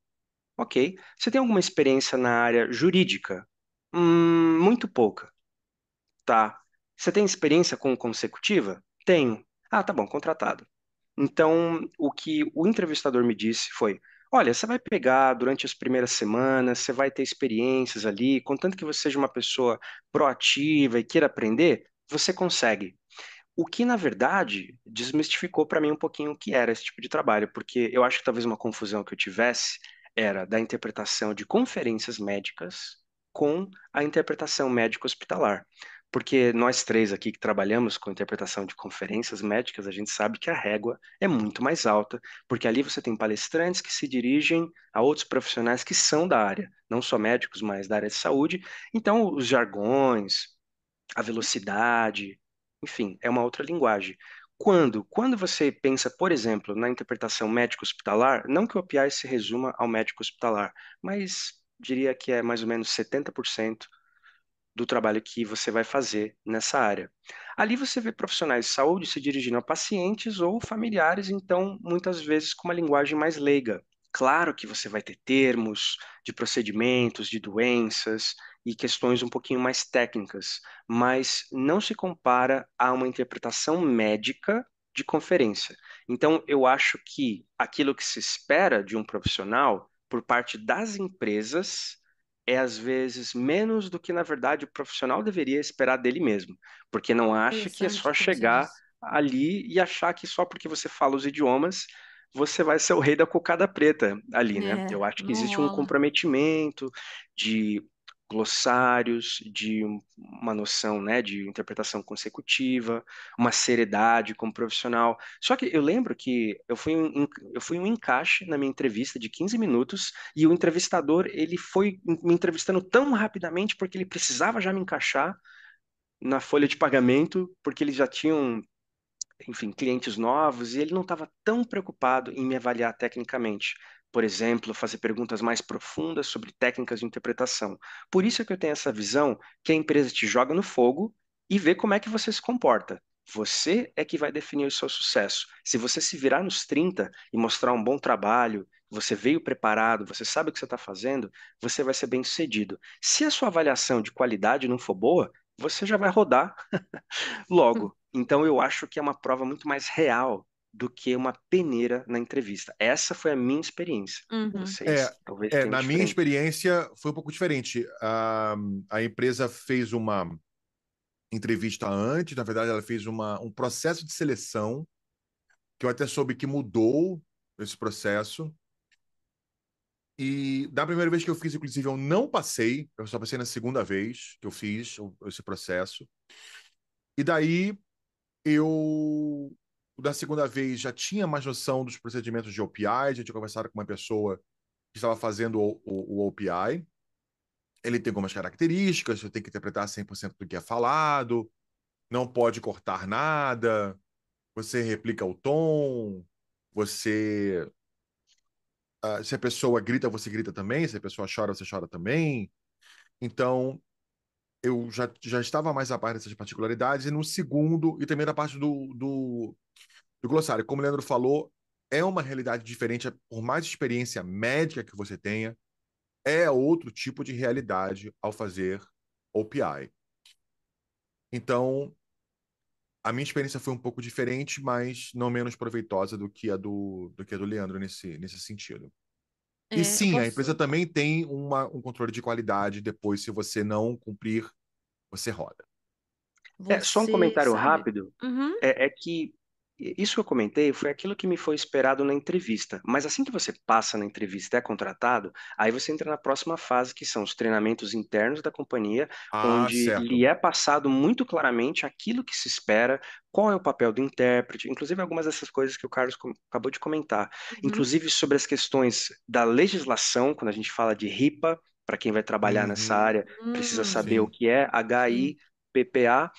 Ok. Você tem alguma experiência na área jurídica? Hum, muito pouca. Tá. Você tem experiência com consecutiva? Tenho. Ah, tá bom, contratado. Então, o que o entrevistador me disse foi: olha, você vai pegar durante as primeiras semanas, você vai ter experiências ali, contanto que você seja uma pessoa proativa e queira aprender, você consegue. O que, na verdade, desmistificou para mim um pouquinho o que era esse tipo de trabalho, porque eu acho que talvez uma confusão que eu tivesse era da interpretação de conferências médicas com a interpretação médico-hospitalar. Porque nós três aqui que trabalhamos com interpretação de conferências médicas, a gente sabe que a régua é muito mais alta, porque ali você tem palestrantes que se dirigem a outros profissionais que são da área, não só médicos, mas da área de saúde. Então, os jargões, a velocidade, enfim, é uma outra linguagem. Quando? Quando você pensa, por exemplo, na interpretação médico-hospitalar, não que o API se resuma ao médico-hospitalar, mas diria que é mais ou menos 70% do trabalho que você vai fazer nessa área. Ali você vê profissionais de saúde se dirigindo a pacientes ou familiares, então muitas vezes com uma linguagem mais leiga. Claro que você vai ter termos de procedimentos, de doenças, e questões um pouquinho mais técnicas, mas não se compara a uma interpretação médica de conferência. Então, eu acho que aquilo que se espera de um profissional por parte das empresas é às vezes menos do que na verdade o profissional deveria esperar dele mesmo, porque não acha que é só chegar ali e achar que só porque você fala os idiomas você vai ser o rei da cocada preta ali, né? É, eu acho que existe um comprometimento de glossários, de uma noção né, de interpretação consecutiva, uma seriedade como profissional. Só que eu lembro que eu fui, um, eu fui um encaixe na minha entrevista de 15 minutos e o entrevistador ele foi me entrevistando tão rapidamente porque ele precisava já me encaixar na folha de pagamento, porque eles já tinham, enfim, clientes novos e ele não estava tão preocupado em me avaliar tecnicamente por exemplo, fazer perguntas mais profundas sobre técnicas de interpretação. Por isso é que eu tenho essa visão que a empresa te joga no fogo e vê como é que você se comporta. Você é que vai definir o seu sucesso. Se você se virar nos 30 e mostrar um bom trabalho, você veio preparado, você sabe o que você está fazendo, você vai ser bem sucedido. Se a sua avaliação de qualidade não for boa, você já vai rodar <laughs> logo. Hum. Então eu acho que é uma prova muito mais real do que uma peneira na entrevista. Essa foi a minha experiência. Uhum. Vocês, é, talvez é, na diferente. minha experiência foi um pouco diferente. A, a empresa fez uma entrevista antes, na verdade, ela fez uma, um processo de seleção que eu até soube que mudou esse processo. E da primeira vez que eu fiz, inclusive, eu não passei, eu só passei na segunda vez que eu fiz esse processo. E daí eu da segunda vez já tinha mais noção dos procedimentos de OPI, já tinha conversado com uma pessoa que estava fazendo o, o, o OPI. Ele tem algumas características, você tem que interpretar 100% do que é falado, não pode cortar nada, você replica o tom, você. Uh, se a pessoa grita, você grita também, se a pessoa chora, você chora também. Então, eu já, já estava mais a par dessas particularidades, e no segundo, e também da parte do, do, do glossário, como o Leandro falou, é uma realidade diferente, por mais experiência médica que você tenha, é outro tipo de realidade ao fazer OPI. Então, a minha experiência foi um pouco diferente, mas não menos proveitosa do que a do, do, que a do Leandro nesse, nesse sentido. É, e sim, posso... a empresa também tem uma, um controle de qualidade depois, se você não cumprir, você roda. Você, é, só um comentário sabe? rápido, uhum. é, é, que isso que eu comentei foi aquilo que me foi esperado na entrevista, mas assim que você passa na entrevista e é contratado, aí você entra na próxima fase, que são os treinamentos internos da companhia, ah, onde certo. lhe é passado muito claramente aquilo que se espera, qual é o papel do intérprete, inclusive algumas dessas coisas que o Carlos acabou de comentar, uhum. inclusive sobre as questões da legislação, quando a gente fala de RIPA, para quem vai trabalhar uhum. nessa área, precisa hum. saber sim. o que é, HIPPA.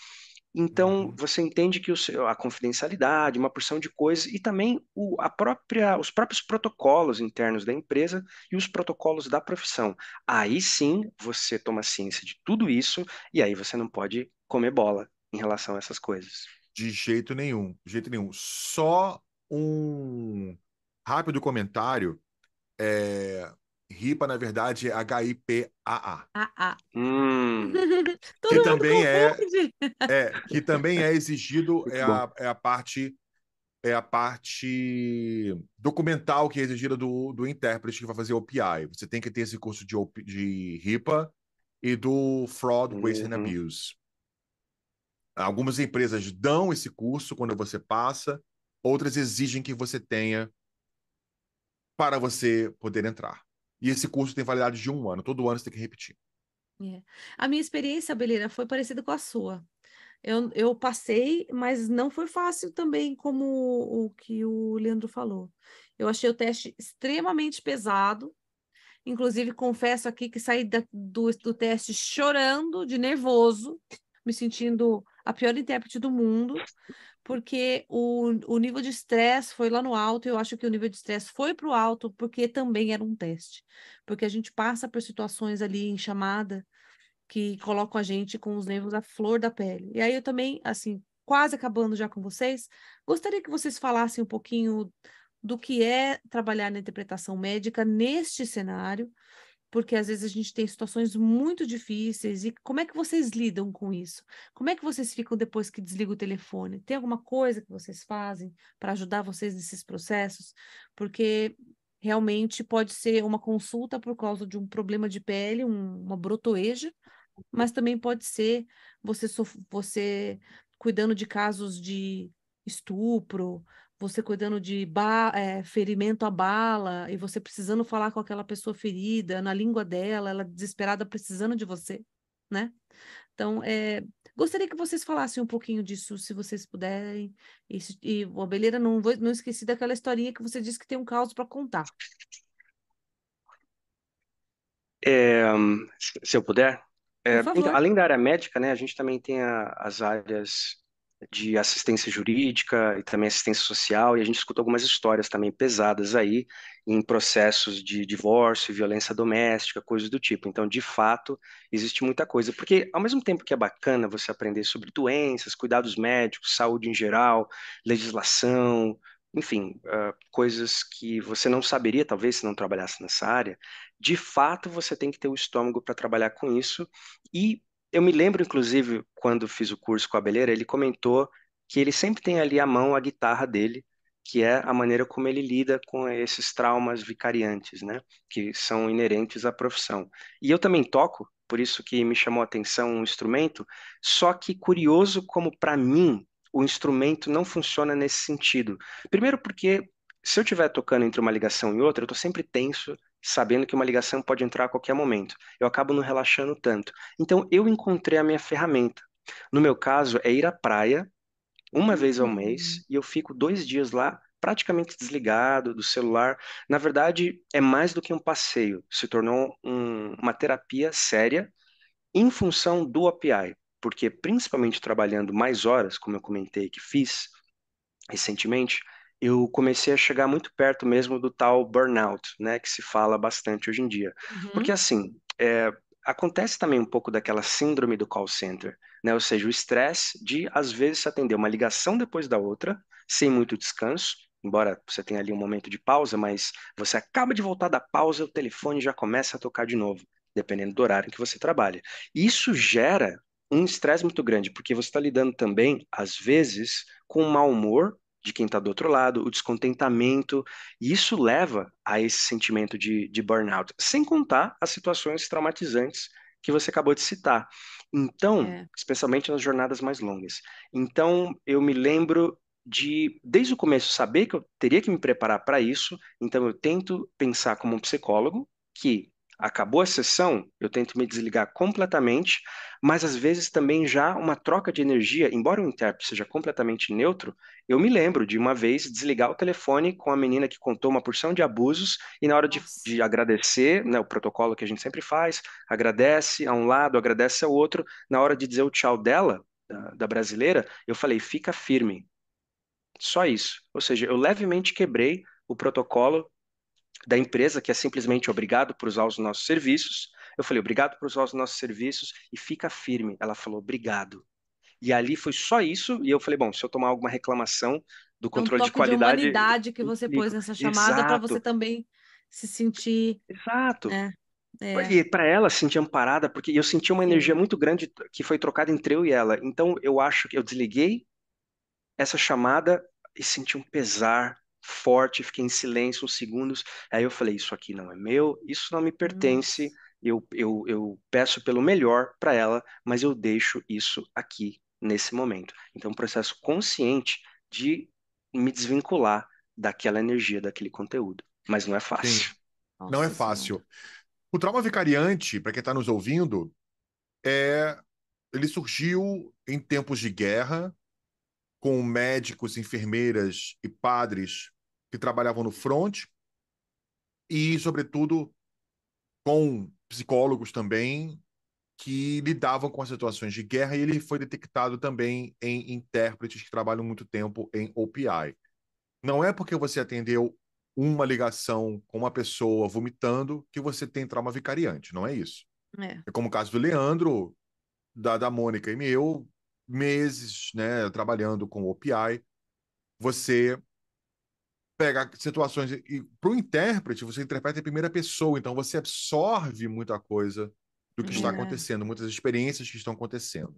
Então, uhum. você entende que seu, a confidencialidade, uma porção de coisas, e também o, a própria, os próprios protocolos internos da empresa e os protocolos da profissão. Aí sim, você toma ciência de tudo isso, e aí você não pode comer bola em relação a essas coisas. De jeito nenhum, de jeito nenhum. Só um rápido comentário. É... RIPA, na verdade, é H-I-P-A-A. Hum. <laughs> que também é, é, que também é exigido <laughs> é a, é a parte é a parte documental que é exigida do, do intérprete que vai fazer OPI. Você tem que ter esse curso de, OP, de RIPA e do Fraud, Waste uhum. and Abuse. Algumas empresas dão esse curso quando você passa, outras exigem que você tenha para você poder entrar. E esse curso tem validade de um ano. Todo ano você tem que repetir. É. A minha experiência, Belina, foi parecida com a sua. Eu, eu, passei, mas não foi fácil também, como o, que o Leandro falou. Eu achei o teste extremamente pesado. Inclusive, confesso aqui que saí da, do, do teste chorando, de nervoso, me sentindo a pior intérprete do mundo, porque o, o nível de estresse foi lá no alto, eu acho que o nível de estresse foi para o alto, porque também era um teste. Porque a gente passa por situações ali em chamada que colocam a gente com os nervos à flor da pele. E aí eu também, assim, quase acabando já com vocês, gostaria que vocês falassem um pouquinho do que é trabalhar na interpretação médica neste cenário, porque às vezes a gente tem situações muito difíceis. E como é que vocês lidam com isso? Como é que vocês ficam depois que desliga o telefone? Tem alguma coisa que vocês fazem para ajudar vocês nesses processos? Porque realmente pode ser uma consulta por causa de um problema de pele, um, uma brotoeja, mas também pode ser você, você cuidando de casos de estupro, você cuidando de é, ferimento a bala e você precisando falar com aquela pessoa ferida na língua dela, ela desesperada precisando de você, né? Então, é, gostaria que vocês falassem um pouquinho disso, se vocês puderem. E, e o não, vou, não esqueci daquela historinha que você disse que tem um caos para contar. É, se eu puder. É, então, além da área médica, né, a gente também tem a, as áreas de assistência jurídica e também assistência social, e a gente escuta algumas histórias também pesadas aí em processos de divórcio, violência doméstica, coisas do tipo. Então, de fato, existe muita coisa, porque ao mesmo tempo que é bacana você aprender sobre doenças, cuidados médicos, saúde em geral, legislação, enfim, uh, coisas que você não saberia, talvez, se não trabalhasse nessa área, de fato você tem que ter o estômago para trabalhar com isso e eu me lembro, inclusive, quando fiz o curso com a Beleira, ele comentou que ele sempre tem ali à mão a guitarra dele, que é a maneira como ele lida com esses traumas vicariantes, né, que são inerentes à profissão. E eu também toco, por isso que me chamou a atenção um instrumento, só que curioso como para mim o instrumento não funciona nesse sentido. Primeiro porque se eu estiver tocando entre uma ligação e outra, eu estou sempre tenso, sabendo que uma ligação pode entrar a qualquer momento. Eu acabo não relaxando tanto. Então, eu encontrei a minha ferramenta. No meu caso, é ir à praia uma vez ao mês uhum. e eu fico dois dias lá praticamente desligado do celular. Na verdade, é mais do que um passeio, se tornou um, uma terapia séria em função do API, porque principalmente trabalhando mais horas, como eu comentei que fiz recentemente, eu comecei a chegar muito perto mesmo do tal burnout, né, que se fala bastante hoje em dia. Uhum. Porque assim, é, acontece também um pouco daquela síndrome do call center, né, ou seja, o estresse de às vezes atender uma ligação depois da outra, sem muito descanso, embora você tenha ali um momento de pausa, mas você acaba de voltar da pausa, o telefone já começa a tocar de novo, dependendo do horário em que você trabalha. Isso gera um estresse muito grande, porque você está lidando também, às vezes, com um mau humor de quem está do outro lado, o descontentamento, e isso leva a esse sentimento de, de burnout, sem contar as situações traumatizantes que você acabou de citar. Então, é. especialmente nas jornadas mais longas. Então, eu me lembro de, desde o começo, saber que eu teria que me preparar para isso, então eu tento pensar como um psicólogo, que Acabou a sessão, eu tento me desligar completamente, mas às vezes também já uma troca de energia, embora o intérprete seja completamente neutro, eu me lembro de uma vez desligar o telefone com a menina que contou uma porção de abusos e na hora de, de agradecer, né, o protocolo que a gente sempre faz, agradece a um lado, agradece ao outro, na hora de dizer o tchau dela, da, da brasileira, eu falei, fica firme. Só isso. Ou seja, eu levemente quebrei o protocolo da empresa, que é simplesmente obrigado por usar os nossos serviços. Eu falei, obrigado por usar os nossos serviços e fica firme. Ela falou, obrigado. E ali foi só isso, e eu falei, bom, se eu tomar alguma reclamação do controle um de qualidade. De humanidade que você pôs nessa chamada para você também se sentir. Exato. É, é. E para ela se sentir amparada, porque eu senti uma energia muito grande que foi trocada entre eu e ela. Então eu acho que eu desliguei essa chamada e senti um pesar forte, fiquei em silêncio uns segundos. Aí eu falei: Isso aqui não é meu, isso não me pertence. Eu, eu, eu peço pelo melhor para ela, mas eu deixo isso aqui nesse momento. Então, é um processo consciente de me desvincular daquela energia, daquele conteúdo. Mas não é fácil. Nossa, não é fácil. O trauma vicariante, para quem está nos ouvindo, é ele surgiu em tempos de guerra, com médicos, enfermeiras e padres que trabalhavam no front e, sobretudo, com psicólogos também que lidavam com as situações de guerra e ele foi detectado também em intérpretes que trabalham muito tempo em OPI. Não é porque você atendeu uma ligação com uma pessoa vomitando que você tem trauma vicariante, não é isso. É, é como o caso do Leandro, da, da Mônica e meu, meses né, trabalhando com OPI, você pega situações e para o intérprete você interpreta em primeira pessoa, então você absorve muita coisa do que é. está acontecendo, muitas experiências que estão acontecendo.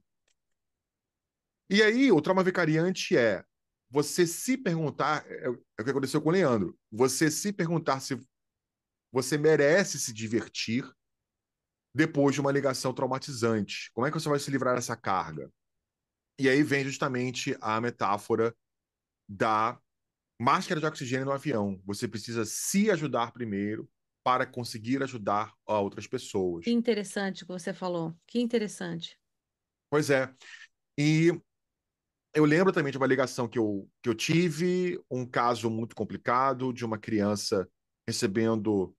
E aí o trauma vicariante é você se perguntar, é, é, é o que aconteceu com o Leandro, você se perguntar se você merece se divertir depois de uma ligação traumatizante. Como é que você vai se livrar dessa carga? E aí vem justamente a metáfora da máscara de oxigênio no avião. Você precisa se ajudar primeiro para conseguir ajudar outras pessoas. Que interessante o que você falou. Que interessante. Pois é. E eu lembro também de uma ligação que eu, que eu tive, um caso muito complicado de uma criança recebendo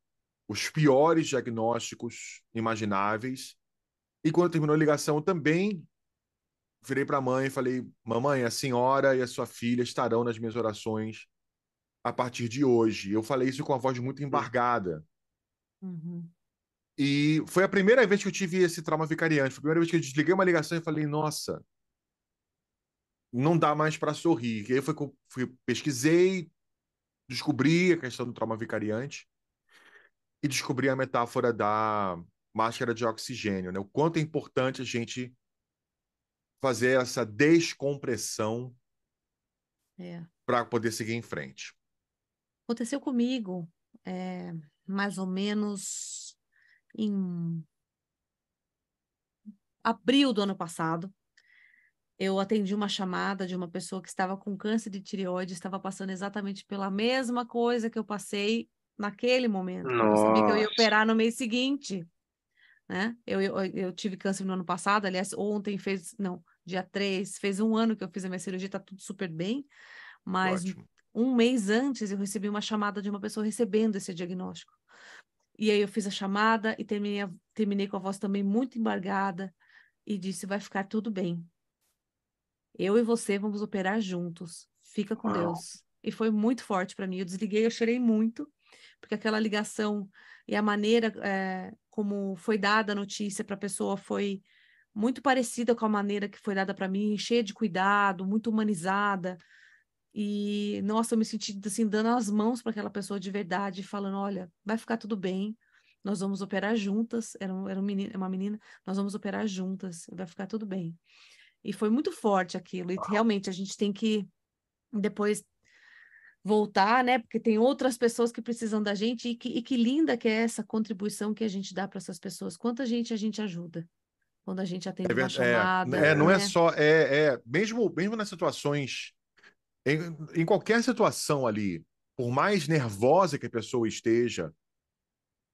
os piores diagnósticos imagináveis. E quando terminou a ligação, eu também virei para a mãe e falei: Mamãe, a senhora e a sua filha estarão nas minhas orações a partir de hoje. Eu falei isso com a voz muito embargada. Uhum. E foi a primeira vez que eu tive esse trauma vicariante. Foi a primeira vez que eu desliguei uma ligação e falei: Nossa, não dá mais para sorrir. E aí foi que eu fui, pesquisei, descobri a questão do trauma vicariante e descobri a metáfora da máscara de oxigênio, né? O quanto é importante a gente fazer essa descompressão é. para poder seguir em frente. Aconteceu comigo, é, mais ou menos em abril do ano passado. Eu atendi uma chamada de uma pessoa que estava com câncer de tireoide, estava passando exatamente pela mesma coisa que eu passei naquele momento. Nossa. Eu sabia que eu ia operar no mês seguinte né? Eu, eu, eu, tive câncer no ano passado, aliás, ontem fez, não, dia 3, fez um ano que eu fiz a minha cirurgia, tá tudo super bem, mas Ótimo. um mês antes eu recebi uma chamada de uma pessoa recebendo esse diagnóstico. E aí eu fiz a chamada e terminei, terminei com a voz também muito embargada e disse: vai ficar tudo bem. Eu e você vamos operar juntos. Fica com Uau. Deus. E foi muito forte para mim. Eu desliguei, eu chorei muito, porque aquela ligação e a maneira é, como foi dada a notícia para a pessoa foi muito parecida com a maneira que foi dada para mim, cheia de cuidado, muito humanizada. E nossa, eu me senti assim dando as mãos para aquela pessoa de verdade, falando, olha, vai ficar tudo bem. Nós vamos operar juntas, era, um, era um menino, uma menina, nós vamos operar juntas, vai ficar tudo bem. E foi muito forte aquilo, e realmente a gente tem que depois voltar, né? Porque tem outras pessoas que precisam da gente e que, e que linda que é essa contribuição que a gente dá para essas pessoas. Quanta gente a gente ajuda quando a gente é atende é, uma chamada. É, é não né? é só é, é mesmo mesmo nas situações em, em qualquer situação ali, por mais nervosa que a pessoa esteja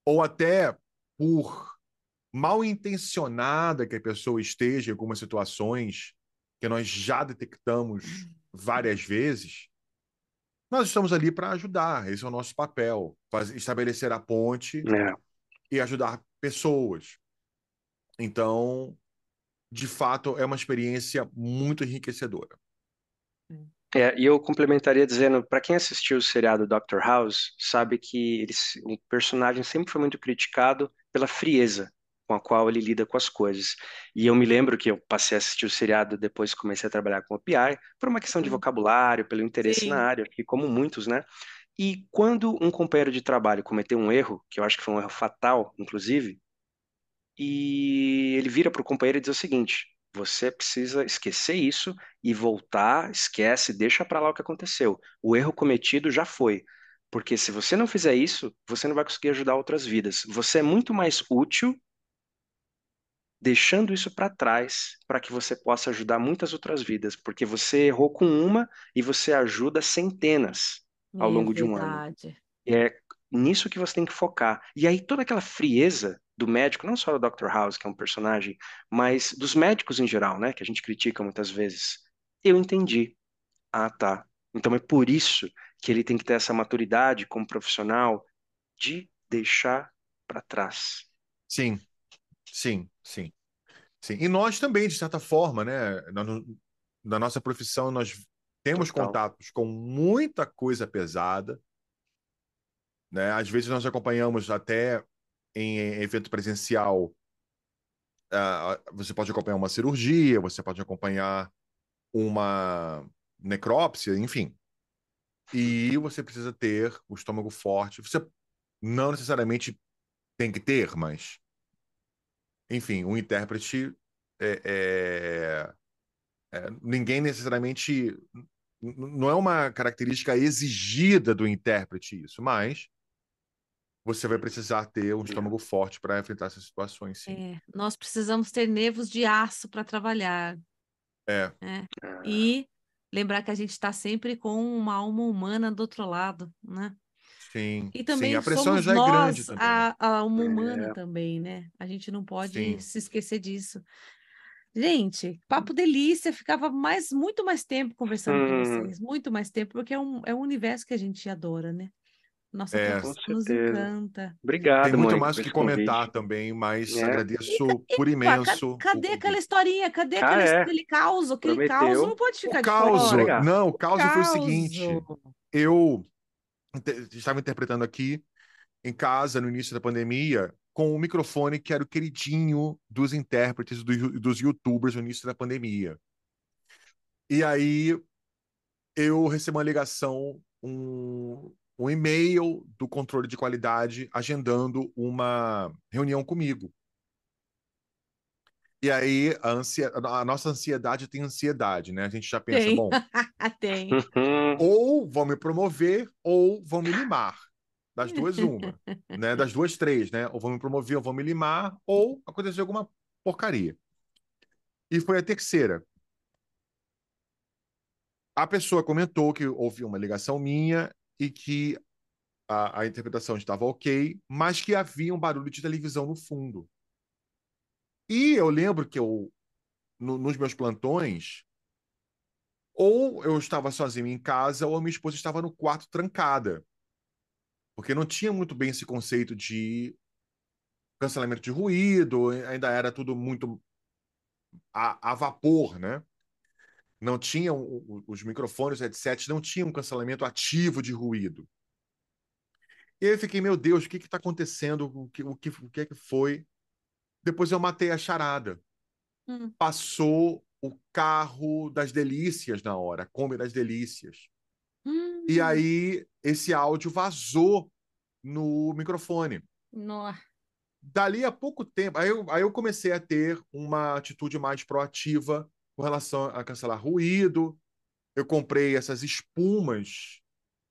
ou até por mal intencionada que a pessoa esteja em algumas situações que nós já detectamos hum. várias vezes, nós estamos ali para ajudar, esse é o nosso papel, fazer, estabelecer a ponte é. e ajudar pessoas. Então, de fato, é uma experiência muito enriquecedora. É, e eu complementaria dizendo, para quem assistiu o seriado Doctor House, sabe que ele, o personagem sempre foi muito criticado pela frieza com a qual ele lida com as coisas. E eu me lembro que eu passei a assistir o seriado, depois que comecei a trabalhar com o PI, por uma questão de vocabulário, pelo interesse Sim. na área, e como muitos, né? E quando um companheiro de trabalho cometeu um erro, que eu acho que foi um erro fatal, inclusive, e ele vira para o companheiro e diz o seguinte: você precisa esquecer isso e voltar, esquece, deixa para lá o que aconteceu. O erro cometido já foi. Porque se você não fizer isso, você não vai conseguir ajudar outras vidas. Você é muito mais útil deixando isso para trás para que você possa ajudar muitas outras vidas, porque você errou com uma e você ajuda centenas ao é, longo de um ano. E é nisso que você tem que focar. E aí toda aquela frieza do médico, não só do Dr. House, que é um personagem, mas dos médicos em geral, né, que a gente critica muitas vezes. Eu entendi. Ah, tá. Então é por isso que ele tem que ter essa maturidade como profissional de deixar para trás. Sim, Sim, sim. Sim. E nós também, de certa forma, né? Na, na nossa profissão, nós temos Total. contatos com muita coisa pesada. Né? Às vezes nós acompanhamos até em evento presencial. Uh, você pode acompanhar uma cirurgia, você pode acompanhar uma necrópsia, enfim. E você precisa ter o estômago forte. Você não necessariamente tem que ter, mas enfim, um intérprete. É, é, é ninguém necessariamente. Não é uma característica exigida do intérprete isso, mas você vai precisar ter um estômago forte para enfrentar essas situações, sim. É, nós precisamos ter nervos de aço para trabalhar. É. Né? E lembrar que a gente está sempre com uma alma humana do outro lado, né? Sim. E também Sim. a pressão já nós, é grande também. A, a uma humana é. também, né? A gente não pode Sim. se esquecer disso. Gente, papo uhum. delícia, ficava mais muito mais tempo conversando hum. com vocês, muito mais tempo, porque é um, é um universo que a gente adora, né? Nossa, tá é, nos encanta. Obrigado, Tem muito mãe, mais que comentar convite. também, mas é. agradeço e, e, por imenso. Cadê o... aquela historinha? Cadê ah, aquele, é. aquele caos? Aquele Prometeu. caos não pode ficar o de caos, fora. Não, o caos, o caos foi o seguinte, eu estava interpretando aqui em casa no início da pandemia com o um microfone que era o queridinho dos intérpretes do, dos youtubers no início da pandemia. E aí eu recebi uma ligação, um, um e-mail do controle de qualidade agendando uma reunião comigo. E aí, a, ansia... a nossa ansiedade tem ansiedade, né? A gente já pensa, tem. bom. <laughs> tem. Uhum. Ou vão me promover, ou vão me limar. Das duas, uma. <laughs> né? Das duas, três, né? Ou vão me promover, ou vão me limar, ou acontecer alguma porcaria. E foi a terceira. A pessoa comentou que houve uma ligação minha e que a, a interpretação estava ok, mas que havia um barulho de televisão no fundo. E eu lembro que eu, no, nos meus plantões, ou eu estava sozinho em casa, ou a minha esposa estava no quarto trancada. Porque não tinha muito bem esse conceito de cancelamento de ruído, ainda era tudo muito a, a vapor, né? Não tinham os microfones, headsets, não tinham um cancelamento ativo de ruído. E eu fiquei, meu Deus, o que está acontecendo? O que, o, que, o que é que foi? Depois eu matei a charada. Hum. Passou o carro das delícias na hora, Kombi das delícias. Hum. E aí esse áudio vazou no microfone. Nossa. Dali a pouco tempo, aí eu, aí eu comecei a ter uma atitude mais proativa com relação a cancelar ruído. Eu comprei essas espumas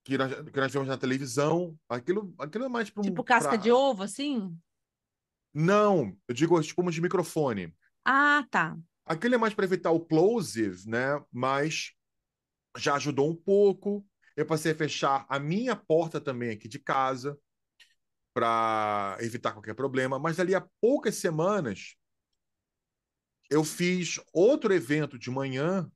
que nós, que nós vemos na televisão. Aquilo, aquilo é mais para um, Tipo casca pra... de ovo, assim? Não, eu digo espuma tipo, de microfone. Ah, tá. Aquele é mais para evitar o plosive, né? Mas já ajudou um pouco. Eu passei a fechar a minha porta também aqui de casa para evitar qualquer problema. Mas ali há poucas semanas eu fiz outro evento de manhã,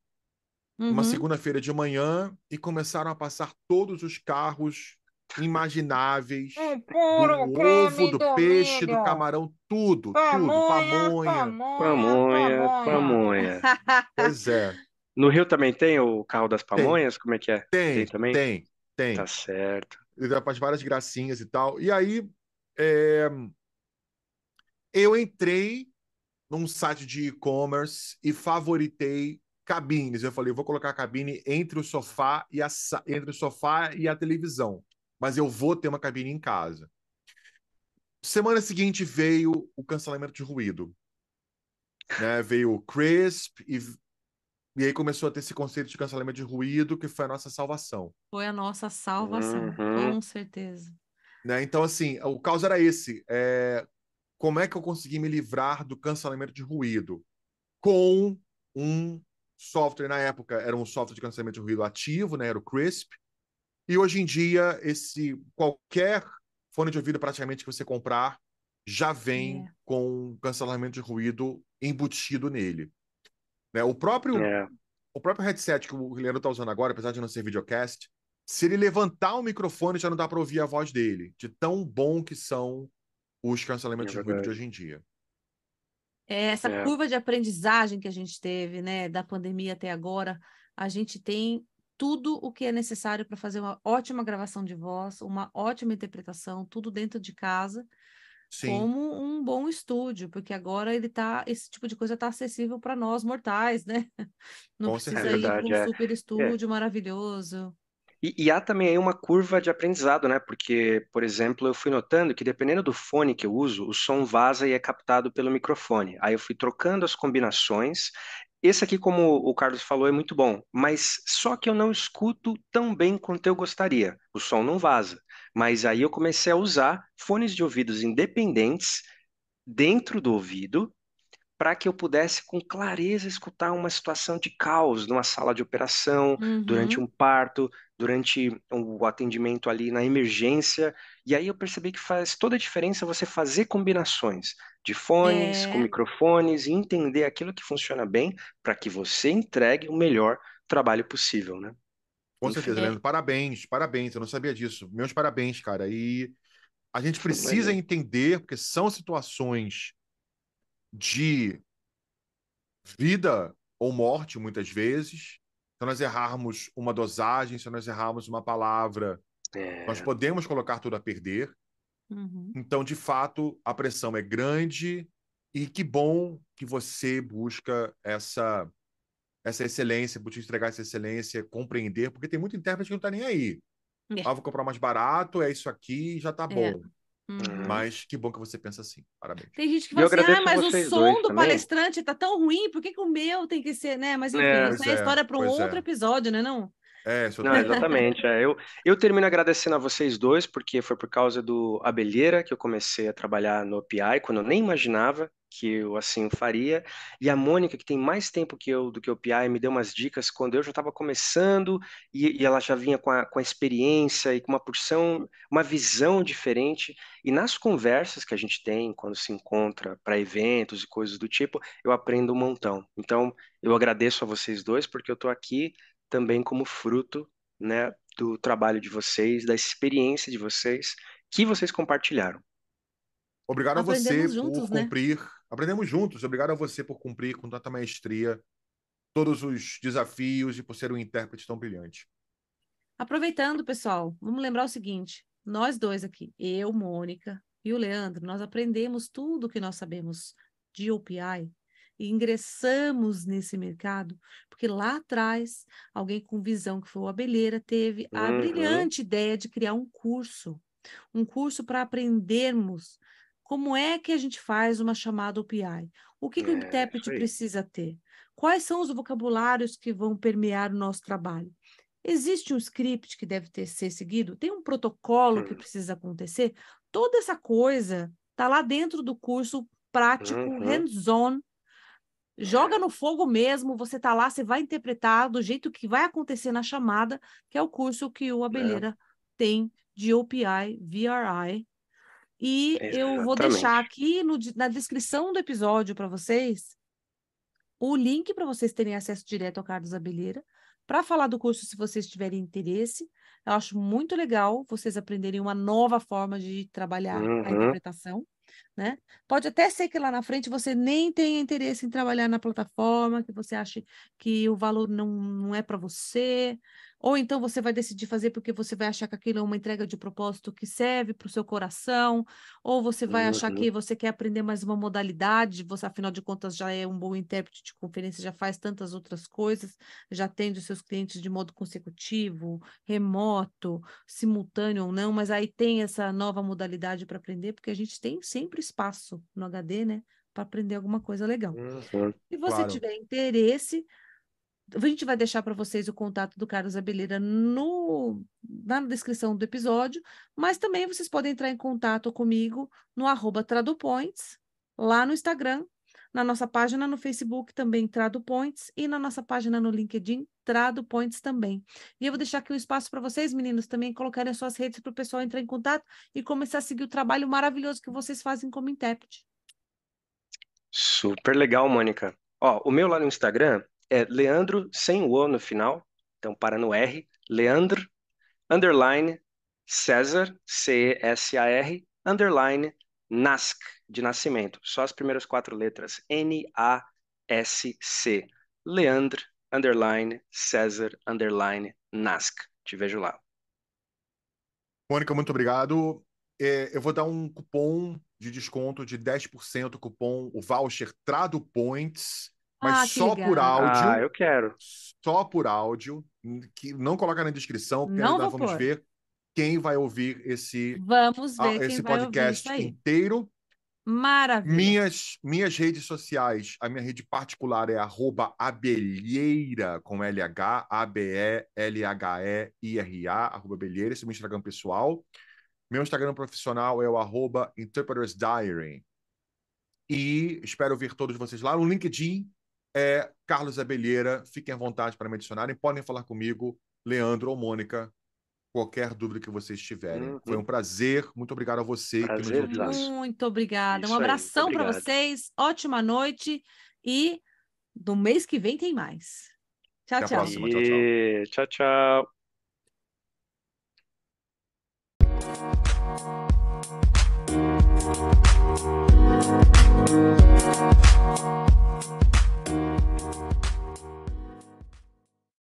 uhum. uma segunda-feira de manhã, e começaram a passar todos os carros imagináveis. Um puro do ovo, do, do peixe, milho. do camarão, tudo, pamonha, tudo. Pamonha. Pamonha, pamonha. <laughs> pois é. No Rio também tem o carro das pamonhas? Tem, Como é que é? Tem, tem também? Tem, tem. Tá certo. Ele dá faz várias gracinhas e tal. E aí, é... eu entrei num site de e-commerce e favoritei cabines. Eu falei, vou colocar a cabine entre o sofá e a entre o sofá e a televisão mas eu vou ter uma cabine em casa. Semana seguinte veio o cancelamento de ruído. Né? Veio o Crisp e, e aí começou a ter esse conceito de cancelamento de ruído, que foi a nossa salvação. Foi a nossa salvação, uhum. com certeza. Né? Então, assim, o caos era esse. É... Como é que eu consegui me livrar do cancelamento de ruído? Com um software, na época, era um software de cancelamento de ruído ativo, né? Era o Crisp. E hoje em dia, esse qualquer fone de ouvido praticamente que você comprar já vem é. com cancelamento de ruído embutido nele. Né? O próprio é. o próprio headset que o Leandro está usando agora, apesar de não ser videocast, se ele levantar o microfone já não dá para ouvir a voz dele, de tão bom que são os cancelamentos é de ruído de hoje em dia. É, essa é. curva de aprendizagem que a gente teve, né, da pandemia até agora, a gente tem tudo o que é necessário para fazer uma ótima gravação de voz, uma ótima interpretação, tudo dentro de casa, Sim. como um bom estúdio, porque agora ele tá, esse tipo de coisa está acessível para nós mortais, né? <laughs> Não Com precisa certeza, ir para um é. super é. estúdio é. maravilhoso. E, e, há também aí uma curva de aprendizado, né? Porque, por exemplo, eu fui notando que dependendo do fone que eu uso, o som vaza e é captado pelo microfone. Aí eu fui trocando as combinações esse aqui, como o Carlos falou, é muito bom, mas só que eu não escuto tão bem quanto eu gostaria. O som não vaza. Mas aí eu comecei a usar fones de ouvidos independentes dentro do ouvido para que eu pudesse com clareza escutar uma situação de caos numa sala de operação, uhum. durante um parto, durante o atendimento ali na emergência. E aí eu percebi que faz toda a diferença você fazer combinações de fones, é... com microfones e entender aquilo que funciona bem para que você entregue o melhor trabalho possível, né? Com certeza, Leandro. É. Parabéns, parabéns. Eu não sabia disso. Meus parabéns, cara. E a gente precisa entender, porque são situações de vida ou morte, muitas vezes. Se nós errarmos uma dosagem, se nós errarmos uma palavra, é... nós podemos colocar tudo a perder. Uhum. Então, de fato, a pressão é grande e que bom que você busca essa essa excelência, para te entregar essa excelência, compreender, porque tem muito intérprete que não está nem aí. É. Ah, vou comprar mais barato, é isso aqui, já está é. bom. É. Mas que bom que você pensa assim. Parabéns. Tem gente que fala assim: ah, mas o som do também. palestrante tá tão ruim, por que, que o meu tem que ser, né? Mas é, enfim, é, essa é, é história para um é. outro é. episódio, né? Não? É, Não, exatamente. É. Eu, eu termino agradecendo a vocês dois, porque foi por causa do Abelheira que eu comecei a trabalhar no OPI, quando eu nem imaginava que eu assim o faria. E a Mônica, que tem mais tempo que eu do que o PI, me deu umas dicas quando eu já estava começando e, e, ela já vinha com a, com a experiência e com uma porção, uma visão diferente. E nas conversas que a gente tem quando se encontra para eventos e coisas do tipo, eu aprendo um montão. Então, eu agradeço a vocês dois porque eu estou aqui também como fruto, né, do trabalho de vocês, da experiência de vocês, que vocês compartilharam. Obrigado Aprendemos a você juntos, por né? cumprir. Né? Aprendemos juntos. Obrigado a você por cumprir com tanta maestria todos os desafios e por ser um intérprete tão brilhante. Aproveitando, pessoal, vamos lembrar o seguinte: nós dois aqui, eu, Mônica e o Leandro, nós aprendemos tudo o que nós sabemos de OPI e ingressamos nesse mercado, porque lá atrás alguém com visão, que foi o Abelheira, teve a uhum. brilhante ideia de criar um curso, um curso para aprendermos como é que a gente faz uma chamada OPI, o que, é, que o é, intérprete precisa ter, quais são os vocabulários que vão permear o nosso trabalho. Existe um script que deve ter, ser seguido? Tem um protocolo uhum. que hum. precisa acontecer? Toda essa coisa está lá dentro do curso prático, uhum. hands-on, joga no fogo mesmo, você tá lá, você vai interpretar do jeito que vai acontecer na chamada, que é o curso que o é. Abelheira é. tem de OPI, VRI. E Exatamente. eu vou deixar aqui no, na descrição do episódio para vocês o link para vocês terem acesso direto ao Carlos Abelheira, para falar do curso se vocês tiverem interesse. Eu acho muito legal vocês aprenderem uma nova forma de trabalhar uhum. a interpretação. Né? Pode até ser que lá na frente você nem tenha interesse em trabalhar na plataforma, que você ache que o valor não, não é para você, ou então você vai decidir fazer porque você vai achar que aquilo é uma entrega de propósito que serve para o seu coração, ou você vai uhum. achar que você quer aprender mais uma modalidade, você afinal de contas já é um bom intérprete de conferência, já faz tantas outras coisas, já atende os seus clientes de modo consecutivo, remoto, simultâneo ou não, mas aí tem essa nova modalidade para aprender, porque a gente tem sempre espaço no HD, né? Para aprender alguma coisa legal. Uhum, Se você claro. tiver interesse, a gente vai deixar para vocês o contato do Carlos Abeleira no, na descrição do episódio, mas também vocês podem entrar em contato comigo no arroba Tradupoints, lá no Instagram, na nossa página no Facebook também, Trado Points, e na nossa página no LinkedIn, Trado Points também. E eu vou deixar aqui um espaço para vocês, meninos, também colocarem as suas redes para o pessoal entrar em contato e começar a seguir o trabalho maravilhoso que vocês fazem como intérprete. Super legal, Mônica. Ó, o meu lá no Instagram é Leandro, sem o O no final, então para no R, Leandro, underline, César, C-E-S-A-R, underline, NASC, de nascimento. Só as primeiras quatro letras. N-A-S-C. Leandro, underline, César, underline, NASC. Te vejo lá. Mônica, muito obrigado. É, eu vou dar um cupom de desconto de 10%, cupom, o voucher Trado Points, mas ah, só legal. por áudio. Ah, eu quero. Só por áudio, que não coloca na descrição, porque não ainda vamos pôr. ver quem vai ouvir esse, Vamos ver esse podcast inteiro. Maravilha. Minhas, minhas redes sociais, a minha rede particular é arroba abelheira com L H A-B-E-L-H-E-I-R-A, arroba abelheira, esse é o meu Instagram pessoal. Meu Instagram profissional é o arroba Interpreters Diary. E espero ver todos vocês lá. No LinkedIn é Carlos Abelheira. Fiquem à vontade para me adicionarem. Podem falar comigo, Leandro ou Mônica, qualquer dúvida que vocês tiverem. Uhum. Foi um prazer. Muito obrigado a você prazer, que nos Muito obrigada. Isso um abração para vocês. Ótima noite e do mês que vem tem mais. Tchau, tchau. Próxima, tchau, tchau, tchau. tchau.